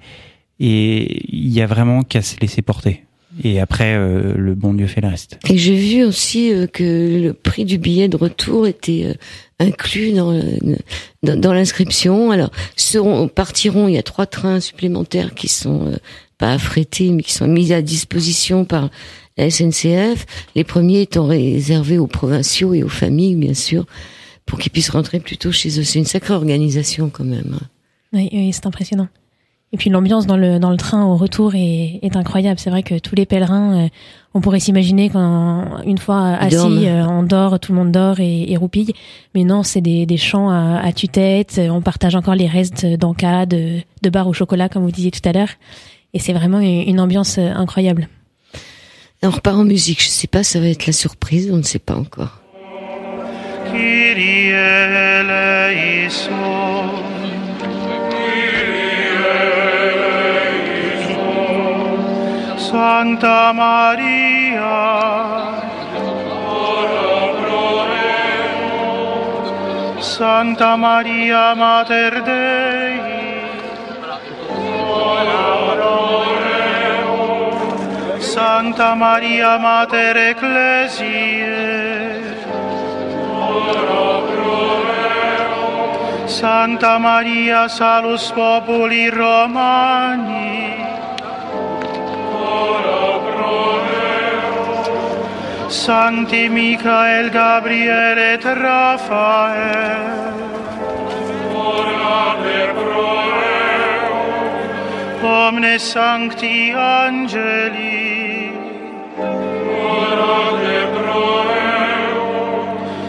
et il y a vraiment qu'à se laisser porter. Et après, le bon Dieu fait le reste. Et j'ai vu aussi que le prix du billet de retour était inclus dans, dans, l'inscription. Alors, seront, partiront, il y a trois trains supplémentaires qui sont pas affrétés, mais qui sont mis à disposition par la SNCF, les premiers étant réservés aux provinciaux et aux familles, bien sûr, pour qu'ils puissent rentrer plutôt chez eux. C'est une sacrée organisation quand même. Oui, c'est impressionnant. Et puis l'ambiance dans le, dans le train au retour est, incroyable. C'est vrai que tous les pèlerins, euh, on pourrait s'imaginer qu'une fois assis, euh, on dort, tout le monde dort et, roupille. Mais non, c'est des, des chants à, tue-tête. On partage encore les restes d'encas, de, de au chocolat, comme vous disiez tout à l'heure et c'est vraiment une ambiance euh, incroyable. On repart en musique, je ne sais pas, ça va être la surprise, on ne sait pas encore. Santa Maria, Santa Maria Santa Maria, Mater Ecclesiae, Santa Maria, Salus Populi Romani, ora Santi Michael, Gabriele et Raphael, Omne Sancti Angeli, ora de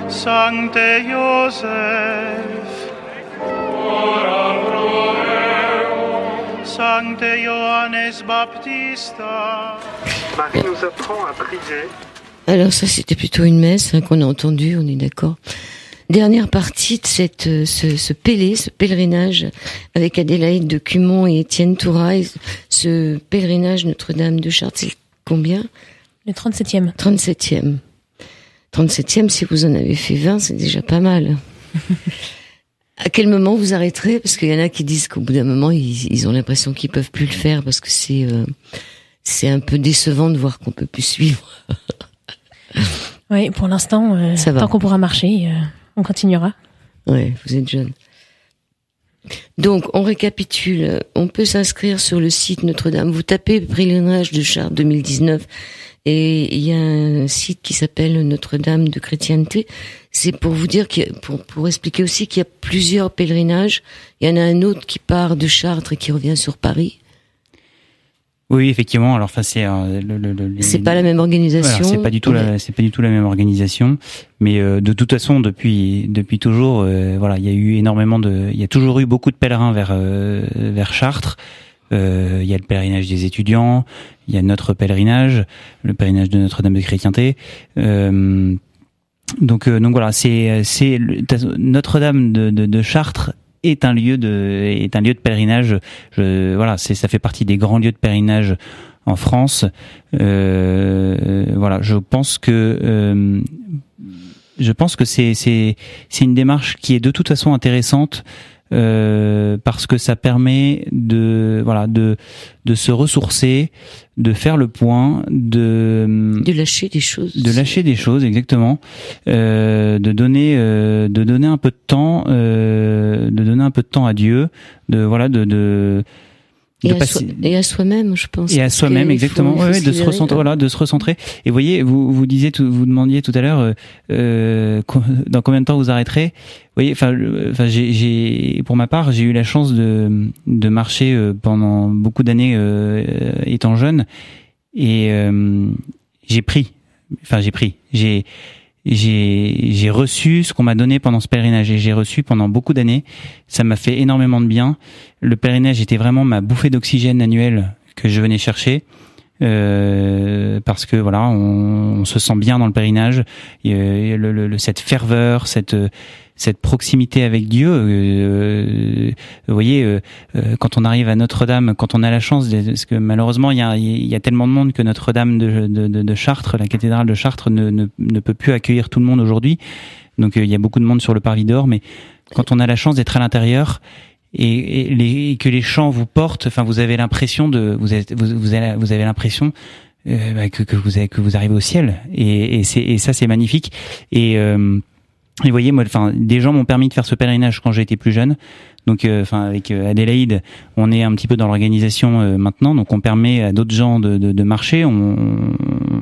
Sancte Iosef, ora Sancte Ioannes Baptista. Marie nous apprend à prier. Alors ça, c'était plutôt une messe hein, qu'on a entendue, on est d'accord dernière partie de cette, euh, ce, ce ce pèlerinage avec Adélaïde de Cumont et Étienne Touraille, ce pèlerinage Notre-Dame de Chartres, c'est combien Le 37e. 37e. 37e, si vous en avez fait 20, c'est déjà pas mal. à quel moment vous arrêterez Parce qu'il y en a qui disent qu'au bout d'un moment, ils, ont l'impression qu'ils peuvent plus le faire parce que c'est euh, c'est un peu décevant de voir qu'on peut plus suivre. oui, pour l'instant, euh, tant qu'on pourra marcher. On continuera. Oui, vous êtes jeune. Donc, on récapitule. On peut s'inscrire sur le site Notre-Dame. Vous tapez pèlerinage de Chartres 2019 et il y a un site qui s'appelle Notre-Dame de chrétienté. C'est pour vous dire, a, pour, pour expliquer aussi qu'il y a plusieurs pèlerinages. Il y en a un autre qui part de Chartres et qui revient sur Paris. Oui, effectivement. Alors, enfin, c'est euh, le, c'est pas la même organisation. c'est pas du tout, mais... c'est pas du tout la même organisation. Mais euh, de toute façon, depuis depuis toujours, euh, voilà, il y a eu énormément de, il y a toujours eu beaucoup de pèlerins vers vers Chartres. Il y a le pèlerinage des étudiants, il y a notre pèlerinage, le pèlerinage de Notre-Dame de Chrétienté. donc donc voilà, c'est c'est Notre-Dame de, de, de Chartres est un lieu de est un lieu de pèlerinage. Je, voilà, c'est ça fait partie des grands lieux de pèlerinage en France. Euh, voilà, je pense que euh, je pense que c'est c'est c'est une démarche qui est de toute façon intéressante euh, parce que ça permet de voilà de de se ressourcer, de faire le point, de de lâcher des choses, de lâcher des choses exactement, euh, de donner euh, de donner un peu de temps, euh, de donner un peu de temps à Dieu, de voilà de, de et, à soi-même, je pense. Et à soi-même, exactement. Oui, de se recentrer, euh, voilà, de se recentrer. Et vous voyez, vous vous disiez, vous demandiez tout à l'heure, euh, euh, dans combien de temps vous arrêterez. Vous voyez, enfin, enfin, j'ai, pour ma part, j'ai eu la chance de de marcher pendant beaucoup d'années étant jeune, et j'ai pris, enfin, j'ai pris, j'ai j'ai reçu ce qu'on m'a donné pendant ce pèlerinage et j'ai reçu pendant beaucoup d'années. Ça m'a fait énormément de bien. Le pèlerinage était vraiment ma bouffée d'oxygène annuelle que je venais chercher. Euh, parce que voilà, on, se sent bien dans le pèlerinage. Et, le, cette ferveur, cette cette proximité avec Dieu. Euh, euh, vous voyez, quand on arrive à Notre-Dame, quand on a la chance, parce que malheureusement, il y a, tellement de monde que Notre-Dame de, de, Chartres, la cathédrale de Chartres, ne, ne, peut plus accueillir tout le monde aujourd'hui. Donc il y a beaucoup de monde sur le parvis d'or, mais quand on a la chance d'être à l'intérieur et, et, les, que les chants vous portent. Enfin, vous avez l'impression de vous êtes, vous, avez, l'impression euh, bah, que, que, vous avez, que vous arrivez au ciel. Et, et c'est ça, c'est magnifique. Euh, et vous voyez, moi, enfin, des gens m'ont permis de faire ce pèlerinage quand j'étais plus jeune. Donc, euh, enfin, avec Adélaïde, on est un petit peu dans l'organisation maintenant. Donc, on permet à d'autres gens de, de, marcher. On,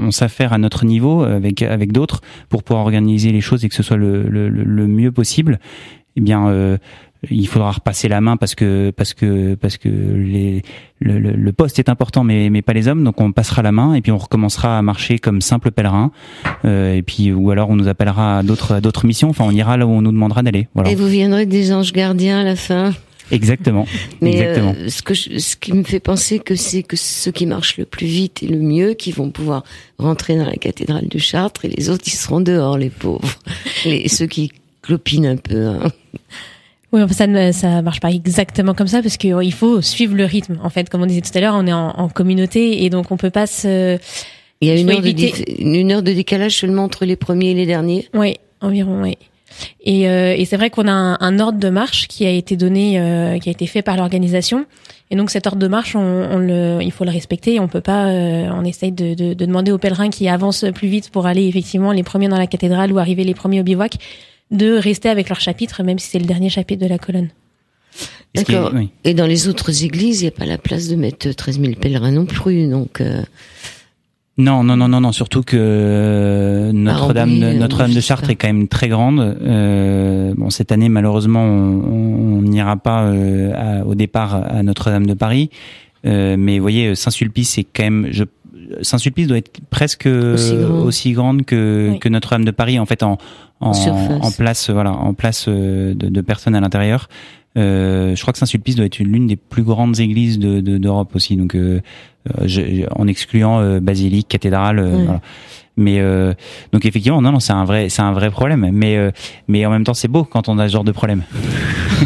on s'affaire à notre niveau avec avec d'autres pour pouvoir organiser les choses et que ce soit le, le, le mieux possible. et eh bien, euh, il faudra repasser la main parce que parce que parce que les, le, poste est important mais mais pas les hommes donc on passera la main et puis on recommencera à marcher comme simple pèlerin euh, et puis ou alors on nous appellera à d'autres d'autres missions enfin on ira là où on nous demandera d'aller voilà. et vous viendrez des anges gardiens à la fin exactement mais euh, ce que ce qui me fait penser que c'est que ceux qui marchent le plus vite et le mieux qui vont pouvoir rentrer dans la cathédrale de Chartres et les autres ils seront dehors les pauvres les ceux qui clopinent un peu hein. Oui, ça ne ça marche pas exactement comme ça parce qu'il faut suivre le rythme. En fait, comme on disait tout à l'heure, on est en, communauté et donc on peut pas se. Il y a une heure, de décalage seulement entre les premiers et les derniers. Oui, environ, oui. Et, euh, et c'est vrai qu'on a un, ordre de marche qui a été donné, euh, qui a été fait par l'organisation. Et donc cet ordre de marche, on, le, il faut le respecter. On peut pas, euh, on essaye de, de, de, demander aux pèlerins qui avancent plus vite pour aller effectivement les premiers dans la cathédrale ou arriver les premiers au bivouac de rester avec leur chapitre, même si c'est le dernier chapitre de la colonne. Et dans les autres églises, il n'y a pas la place de mettre 13 000 pèlerins non plus, donc. Non, non, non, non, non. Surtout que Notre-Dame, notre de, Chartres est quand même très grande. bon, cette année, malheureusement, on n'ira pas au départ à Notre-Dame de Paris. mais vous voyez, Saint-Sulpice est quand même, je Saint-Sulpice doit être presque aussi, grande que, Notre-Dame de Paris, en fait, en, en, place, voilà, en place euh, de, personnes à l'intérieur. Euh, je crois que Saint-Sulpice doit être l'une des plus grandes églises d'Europe de, aussi, donc euh, en excluant basilique, cathédrale. Mais euh, donc effectivement, non, non, c'est un vrai, c'est un vrai problème. Mais euh, mais en même temps, c'est beau quand on a ce genre de problème.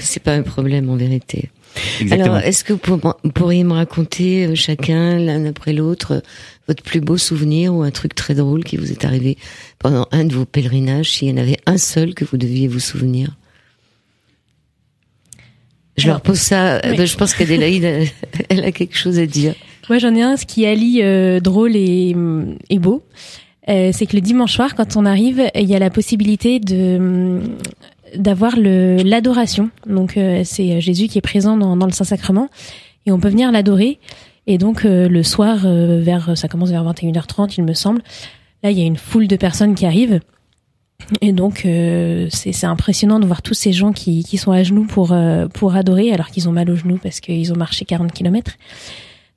c'est pas un problème en vérité. Alors, est-ce que vous pourriez me raconter euh, chacun l'un après l'autre euh, votre plus beau souvenir ou un truc très drôle qui vous est arrivé pendant un de vos pèlerinages, s'il y en avait un seul que vous deviez vous souvenir Je leur pose ça. Ben, je pense qu'Adélaïde, elle a quelque chose à dire. Moi, j'en ai un, ce qui allie euh, drôle et, beau. Euh, c'est que le dimanche soir, quand on arrive, il y a la possibilité de euh, d'avoir le l'adoration. Donc, c'est Jésus qui est présent dans, le Saint-Sacrement. Et on peut venir l'adorer. Et donc, le soir, vers ça commence vers 21h30, il me semble, là, il y a une foule de personnes qui arrivent. Et donc, c'est impressionnant de voir tous ces gens qui, sont à genoux pour, pour adorer, alors qu'ils ont mal aux genoux parce qu'ils ont marché 40 km.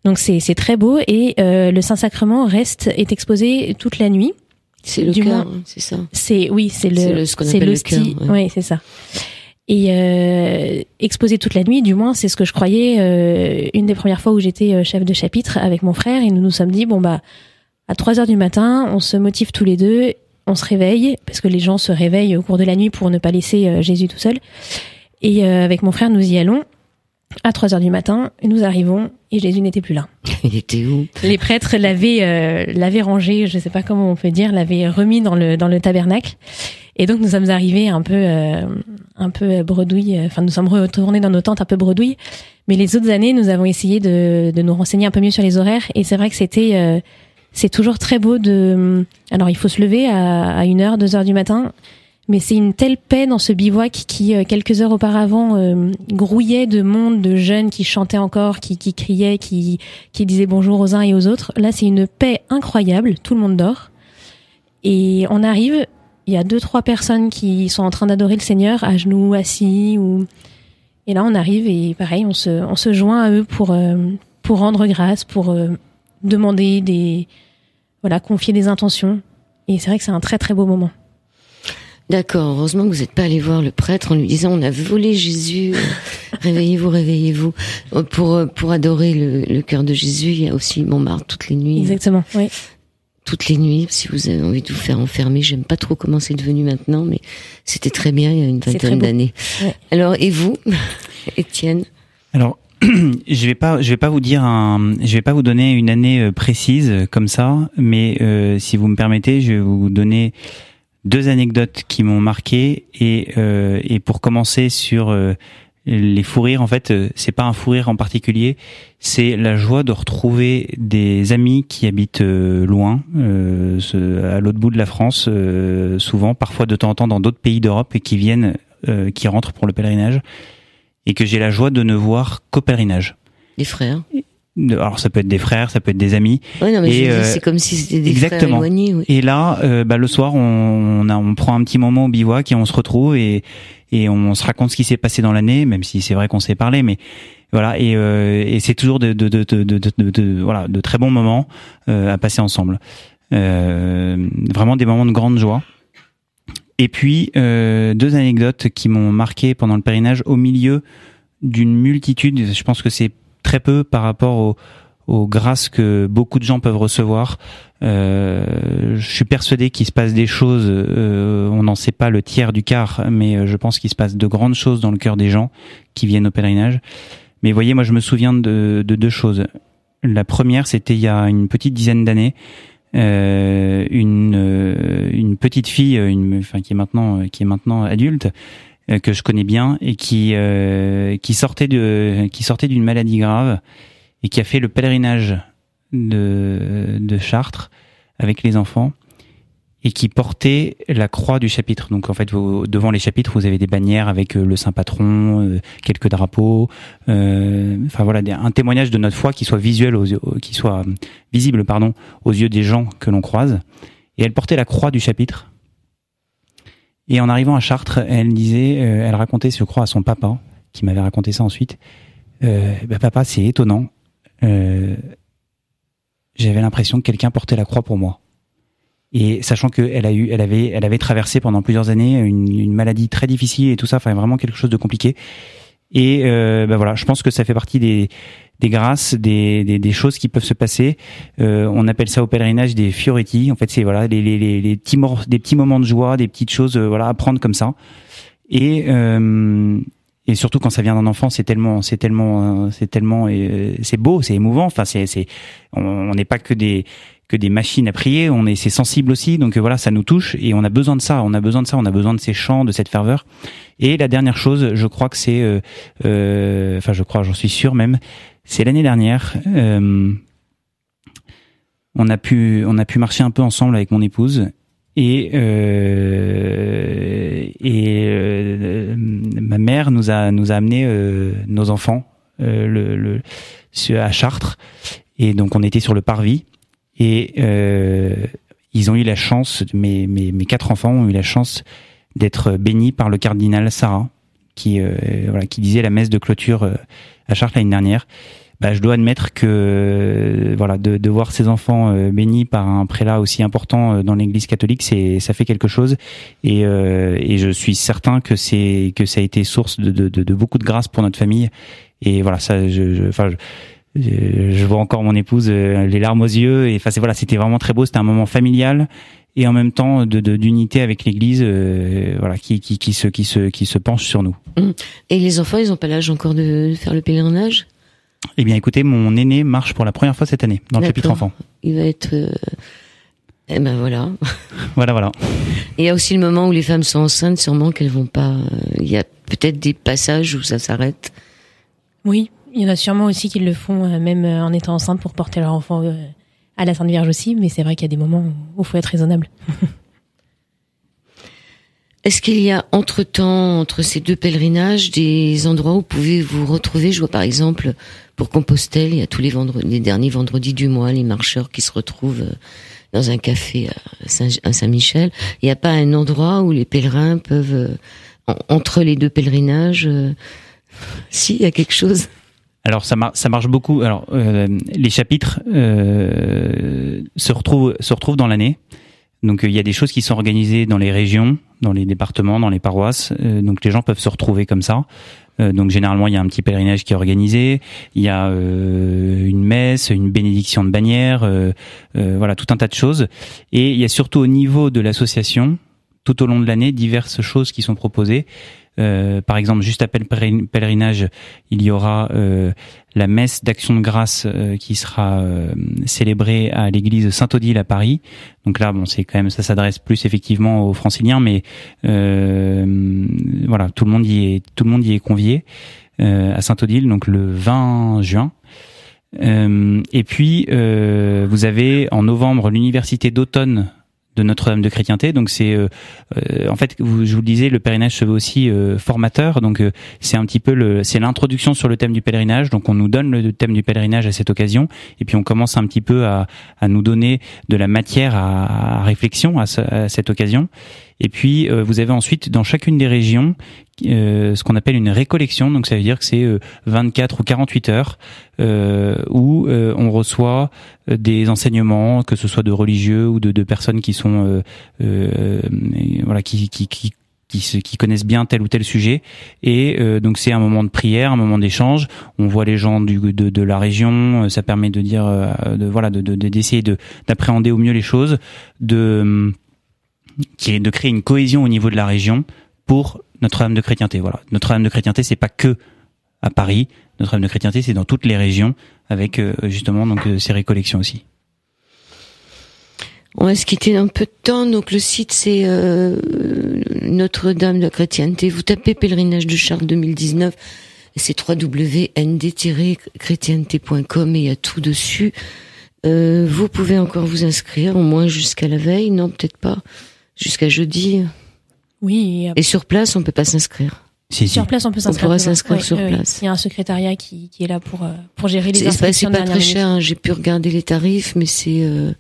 Donc c'est très beau et euh, le Saint-Sacrement reste est exposé toute la nuit. C'est le cœur, c'est ça. C'est oui, c'est le, c'est le, cœur. Oui, c'est ça. Et euh, exposé toute la nuit, du moins, c'est ce que je croyais. Euh, une des premières fois où j'étais euh, chef de chapitre avec mon frère, et nous nous sommes dit bon bah à 3 heures du matin, on se motive tous les deux, on se réveille parce que les gens se réveillent au cours de la nuit pour ne pas laisser euh, Jésus tout seul. Et avec mon frère, nous y allons à 3 heures du matin, nous arrivons et Jésus n'était plus là. Il était où Les prêtres l'avaient euh, l'avaient rangé, je ne sais pas comment on peut dire, l'avaient remis dans le dans le tabernacle. Et donc nous sommes arrivés un peu euh, un peu bredouille. Euh, enfin, nous sommes retournés dans nos tentes un peu bredouille. Mais les autres années, nous avons essayé de, de nous renseigner un peu mieux sur les horaires. Et c'est vrai que c'était euh, c'est toujours très beau de. Alors il faut se lever à, à 1 heure, 2 heures du matin mais c'est une telle paix dans ce bivouac qui, euh, quelques heures auparavant, euh, grouillait de monde, de jeunes qui chantaient encore, qui, qui criaient, qui, qui disaient bonjour aux uns et aux autres. Là, c'est une paix incroyable, tout le monde dort. Et on arrive, il y a deux, trois personnes qui sont en train d'adorer le Seigneur, à genoux, assis, ou... Et là, on arrive et pareil, on se, se joint à eux pour, euh, pour rendre grâce, pour demander des... Voilà, confier des intentions. Et c'est vrai que c'est un très très beau moment. D'accord, heureusement que vous n'êtes pas allé voir le prêtre en lui disant on a volé Jésus, réveillez-vous, réveillez-vous. Euh, pour, euh, pour adorer le, le cœur de Jésus, il y a aussi Montmartre toutes les nuits. Exactement, oui. Toutes les nuits, si vous avez envie de vous faire enfermer, j'aime pas trop comment c'est devenu maintenant, mais c'était très bien il y a une vingtaine d'années. Alors, et vous, Étienne Alors, je vais pas, je vais pas vous dire un, je vais pas vous donner une année euh, précise comme ça, mais euh, si vous me permettez, je vais vous donner deux anecdotes qui m'ont marqué et, euh, et pour commencer sur euh, les fous rires en fait euh, c'est pas un fou rire en particulier c'est la joie de retrouver des amis qui habitent euh, loin à l'autre bout de la France souvent parfois de temps en temps dans d'autres pays d'Europe et qui viennent qui rentrent pour le pèlerinage et que j'ai la joie de ne voir qu'au pèlerinage les frères alors ça peut être des frères, ça peut être des amis. Oui, non, mais euh, c'est comme si c'était des exactement. frères éloignés. Et là, euh, bah, le soir, on, on, a, on prend un petit moment au bivouac et on se retrouve et, et on se raconte ce qui s'est passé dans l'année, même si c'est vrai qu'on s'est parlé, mais voilà. Et, euh, et c'est toujours de, de, de, de, voilà de très bons moments à passer ensemble. vraiment des moments de grande joie. Et puis deux anecdotes qui m'ont marqué pendant le pèlerinage au milieu d'une multitude. Je pense que c'est très peu par rapport aux, grâces que beaucoup de gens peuvent recevoir. Euh, je suis persuadé qu'il se passe des choses, euh, on n'en sait pas le tiers du quart, mais euh, je pense qu'il se passe de grandes choses dans le cœur des gens qui viennent au pèlerinage. Mais voyez, moi je me souviens de, de deux choses. La première, c'était il y a une petite dizaine d'années, euh, une, euh, une petite fille, une, enfin, qui est maintenant qui est maintenant adulte, euh, que je connais bien et qui euh, qui sortait de qui sortait d'une maladie grave et qui a fait le pèlerinage de, de Chartres avec les enfants et qui portait la croix du chapitre. Donc en fait, devant les chapitres, vous avez des bannières avec euh, le saint patron, quelques drapeaux, enfin voilà, un témoignage de notre foi qui soit visuel, qui soit visible, pardon, aux yeux des gens que l'on croise. Et elle portait la croix du chapitre et en arrivant à Chartres, elle disait, euh, elle racontait, ce croix à son papa, qui m'avait raconté ça ensuite. Euh, bah, papa, c'est étonnant. Euh, j'avais l'impression que quelqu'un portait la croix pour moi. Et sachant qu'elle a eu, elle avait, elle avait traversé pendant plusieurs années une, une maladie très difficile et tout ça, enfin vraiment quelque chose de compliqué. Et euh, ben voilà, je pense que ça fait partie des, des grâces, des, des, des, choses qui peuvent se passer. Euh, on appelle ça au pèlerinage des Fioriti En fait, c'est voilà les, les, les, les petits des petits moments de joie, des petites choses euh, voilà à prendre comme ça. Et euh, et surtout quand ça vient d'un enfant, c'est tellement, c'est tellement, euh, c'est tellement, euh, c'est beau, c'est émouvant. Enfin, c'est, c'est, on n'est pas que des que des machines à prier. On est, c'est sensible aussi. Donc euh, voilà, ça nous touche et on a besoin de ça. On a besoin de ça. On a besoin de ces chants, de cette ferveur. Et la dernière chose, je crois que c'est, enfin, je crois, j'en suis sûr même, c'est l'année dernière. on a pu, on a pu marcher un peu ensemble avec mon épouse et, euh, euh, ma mère nous a nous a amené euh, nos enfants à Chartres et donc on était sur le parvis et ils ont eu la chance mes, mes, quatre enfants ont eu la chance d'être bénis par le cardinal Sarah qui qui disait la messe de clôture à Chartres l'année dernière bah, je dois admettre que euh, voilà de, de voir ses enfants euh, bénis par un prélat aussi important euh, dans l'Église catholique, c'est ça fait quelque chose et, et je suis certain que c'est que ça a été source de, de, de, beaucoup de grâce pour notre famille et voilà ça je, je, enfin, je vois encore mon épouse les larmes aux yeux et enfin voilà c'était vraiment très beau c'était un moment familial et en même temps de d'unité avec l'Église voilà qui, qui qui se qui se qui se penche sur nous mmh. et les enfants ils ont pas l'âge encore de faire le pèlerinage eh bien, écoutez, mon aîné marche pour la première fois cette année dans le chapitre enfant. Il va être. Euh, eh ben voilà. voilà, voilà. Il y a aussi le moment où les femmes sont enceintes, sûrement qu'elles vont pas. Euh, il y a peut-être des passages où ça s'arrête. Oui, il y en a sûrement aussi qui le font, euh, même en étant enceinte, pour porter leur enfant à la Sainte Vierge aussi. Mais c'est vrai qu'il y a des moments où il faut être raisonnable. Est-ce qu'il y a entre-temps, entre ces deux pèlerinages, des endroits où vous pouvez vous retrouver Je vois par exemple, pour Compostelle, il y a tous les, vendredis, derniers vendredis du mois, les marcheurs qui se retrouvent euh, dans un café à Saint-Michel. Il n'y a pas un endroit où les pèlerins peuvent, euh, entre les deux pèlerinages, euh, si, il y a quelque chose alors ça, marche beaucoup. Alors les chapitres se retrouvent dans l'année. Donc euh, il y a des choses qui sont organisées dans les régions, dans les départements, dans les paroisses. Euh, donc les gens peuvent se retrouver comme ça. Euh, donc généralement il y a un petit pèlerinage qui est organisé, il y a une messe, une bénédiction de bannière, voilà tout un tas de choses. Et il y a surtout au niveau de l'association, tout au long de l'année, diverses choses qui sont proposées. Euh, par exemple, juste après le pèlerinage, il y aura euh, la messe d'action de grâce euh, qui sera célébrée à l'église Saint-Odile à Paris. Donc là, bon, c'est quand même ça s'adresse plus effectivement aux Franciliens, mais voilà, tout le monde y est, tout le monde y est convié à Saint-Odile, donc le 20 juin. et puis, vous avez en novembre l'université d'automne de Notre-Dame de Chrétienté. Donc c'est euh, euh, en fait, je vous le disais, le pèlerinage se veut aussi euh, formateur. Donc c'est un petit peu le, c'est l'introduction sur le thème du pèlerinage. Donc on nous donne le thème du pèlerinage à cette occasion, et puis on commence un petit peu à, à nous donner de la matière à, réflexion à cette occasion. Et puis, euh, vous avez ensuite, dans chacune des régions, euh, ce qu'on appelle une récollection. Donc, ça veut dire que c'est 24 euh, ou 48 heures où on reçoit des enseignements, que ce soit de religieux ou de, de personnes qui sont, voilà, qui, qui, qui qui, connaissent bien tel ou tel sujet. Et donc c'est un moment de prière, un moment d'échange. On voit les gens du, de, de, la région. Ça permet de dire, de, voilà, d'essayer de, d'appréhender au mieux les choses, de hum, qui est de créer une cohésion au niveau de la région pour Notre-Dame de chrétienté. Voilà, Notre-Dame de chrétienté, c'est pas que à Paris. Notre-Dame de chrétienté, c'est dans toutes les régions, avec euh, justement donc euh, ces récollections aussi. On va se quitter dans peu de temps. Donc le site c'est euh, Notre-Dame de chrétienté. Vous tapez pèlerinage de Chartres 2019. C'est www.nd-chrétienté.com e et il y a tout dessus. Euh, vous pouvez encore vous inscrire, au moins jusqu'à la veille. Non, peut-être pas jusqu'à jeudi. Oui. Euh, et sur place, on peut pas s'inscrire. Sur place, on peut s'inscrire. On pourra s'inscrire sur place. Il y a un secrétariat qui, est là pour, euh, gérer les inscriptions. C'est pas, très cher. Hein. J'ai pu regarder les tarifs, mais c'est, euh,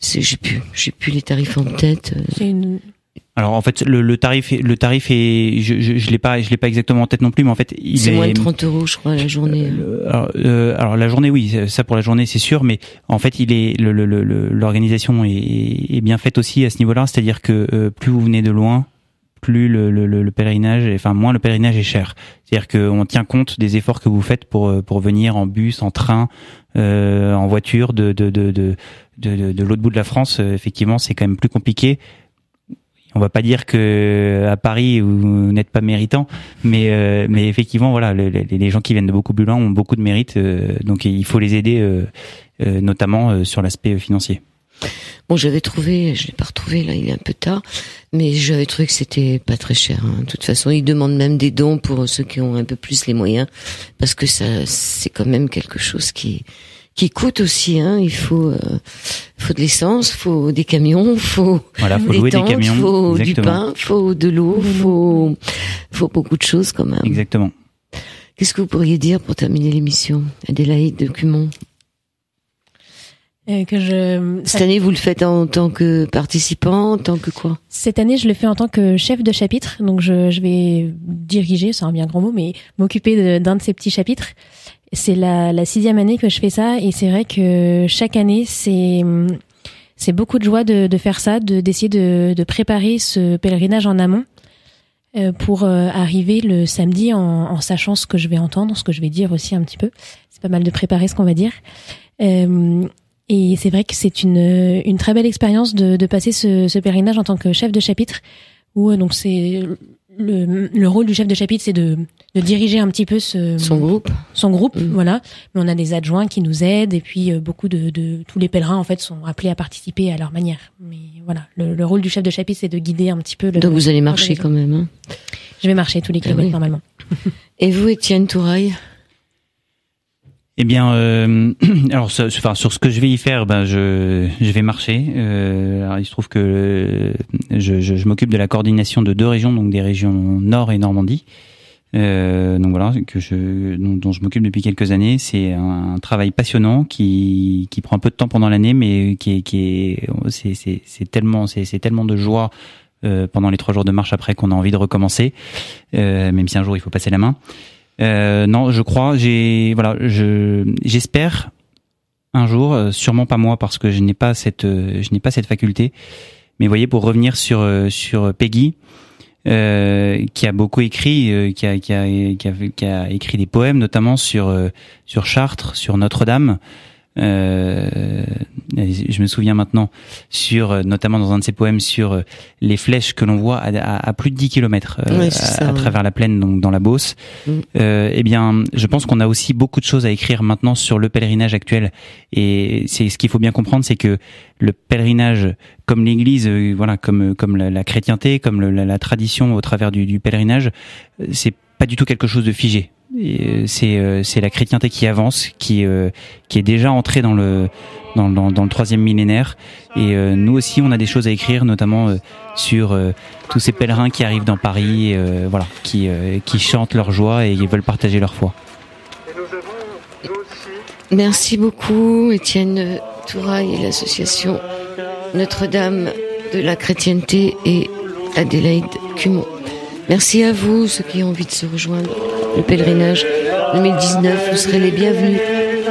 j'ai pu j'ai pu les tarifs en tête. C'est une alors en fait, le, tarif, le tarif est, je, je, je l'ai pas, je l'ai pas exactement en tête non plus, mais en fait, il c'est est moins de 30 euros, je crois, la journée. Euh, euh, alors, la journée, oui, ça pour la journée, c'est sûr, mais en fait, il est, l'organisation est, bien faite aussi à ce niveau-là, c'est-à-dire que euh, plus vous venez de loin, plus le, le, le, pèlerinage, enfin moins le pèlerinage est cher. C'est-à-dire qu'on tient compte des efforts que vous faites pour pour venir en bus, en train, en voiture de de de de, de, de, de l'autre bout de la France. effectivement, c'est quand même plus compliqué on va pas dire que à Paris vous n'êtes pas méritant, mais euh, mais effectivement voilà, les gens qui viennent de beaucoup plus loin ont beaucoup de mérite, euh, donc il faut les aider euh, notamment sur l'aspect financier. Bon, j'avais trouvé, je l'ai pas retrouvé là, il est un peu tard, mais j'avais trouvé que c'était pas très cher. Hein. De toute façon, ils demandent même des dons pour ceux qui ont un peu plus les moyens, parce que ça, c'est quand même quelque chose qui qui coûte aussi. Hein. Il faut faut de l'essence, faut des camions, faut, faut des tentes, faut du pain, faut de l'eau, faut, faut beaucoup de choses quand même. Exactement. Qu'est-ce que vous pourriez dire pour terminer l'émission, Adélaïde de Cumont euh, que je... Cette année, vous le faites en tant que participant, en tant que quoi Cette année, je le fais en tant que chef de chapitre. Donc, je, vais diriger, c'est un bien grand mot, mais m'occuper d'un de, ces petits chapitres. C'est la, la, sixième année que je fais ça et c'est vrai que chaque année, c'est c'est beaucoup de joie de, de faire ça, de d'essayer de, de, préparer ce pèlerinage en amont euh, pour euh, arriver le samedi en, en, sachant ce que je vais entendre, ce que je vais dire aussi un petit peu. C'est pas mal de préparer ce qu'on va dire. Euh, et c'est vrai que c'est une, une très belle expérience de, de passer ce, ce pèlerinage en tant que chef de chapitre, où donc c'est le, le rôle du chef de chapitre, c'est de de diriger un petit peu ce son groupe. Son groupe, mm. voilà. Mais on a des adjoints qui nous aident et puis euh, beaucoup de, tous les pèlerins en fait sont appelés à participer à leur manière. Mais voilà, le, rôle du chef de chapitre c'est de guider un petit peu. Le, Donc vous allez marcher quand même. Hein. Je vais marcher tous les ah kilomètres normalement. et vous, Étienne Touraille eh bien, euh, alors sur ce que je vais y faire, ben je, vais marcher. Euh, il se trouve que je, je m'occupe de la coordination de deux régions, donc des régions Nord et Normandie. Euh, donc voilà, que je, dont, je m'occupe depuis quelques années. C'est un, travail passionnant qui, qui prend un peu de temps pendant l'année, mais qui est, qui c'est, c'est c'est tellement, c'est, c'est tellement de joie euh, pendant les trois jours de marche après qu'on a envie de recommencer, euh, même si un jour il faut passer la main. Euh, non, je crois, j'ai, voilà, je, j'espère un jour, euh, sûrement pas moi parce que je n'ai pas cette, je n'ai pas cette faculté. Mais voyez, pour revenir sur sur Peggy. Euh, qui a beaucoup écrit, euh, qui, a, écrit des poèmes, notamment sur euh, Chartres, sur Notre-Dame. Euh, je me souviens maintenant, sur euh, notamment dans un de ses poèmes sur euh, les flèches que l'on voit à, plus de 10 km à, travers la plaine, donc dans la Beauce. Mm. eh bien, je pense qu'on a aussi beaucoup de choses à écrire maintenant sur le pèlerinage actuel. Et c'est ce qu'il faut bien comprendre, c'est que le pèlerinage, comme l'Église, voilà, comme comme la, chrétienté, comme la, tradition au travers du, du pèlerinage, c'est pas du tout quelque chose de figé. Euh, c'est euh, c'est la chrétienté qui avance, qui euh, qui est déjà entrée dans le dans, dans, dans le troisième millénaire. Et nous aussi, on a des choses à écrire, notamment sur tous ces pèlerins qui arrivent dans Paris, voilà, qui qui chantent leur joie et ils veulent partager leur foi. Merci beaucoup, Étienne Touraille et l'association Notre-Dame de la chrétienté et Adélaïde Cumont. Merci à vous, ceux qui ont envie de se rejoindre. Le pèlerinage 2019, vous serez les bienvenus.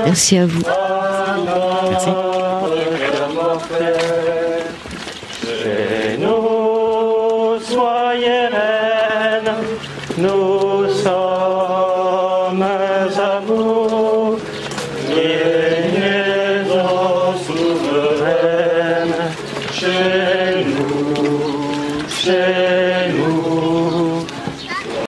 Merci à vous.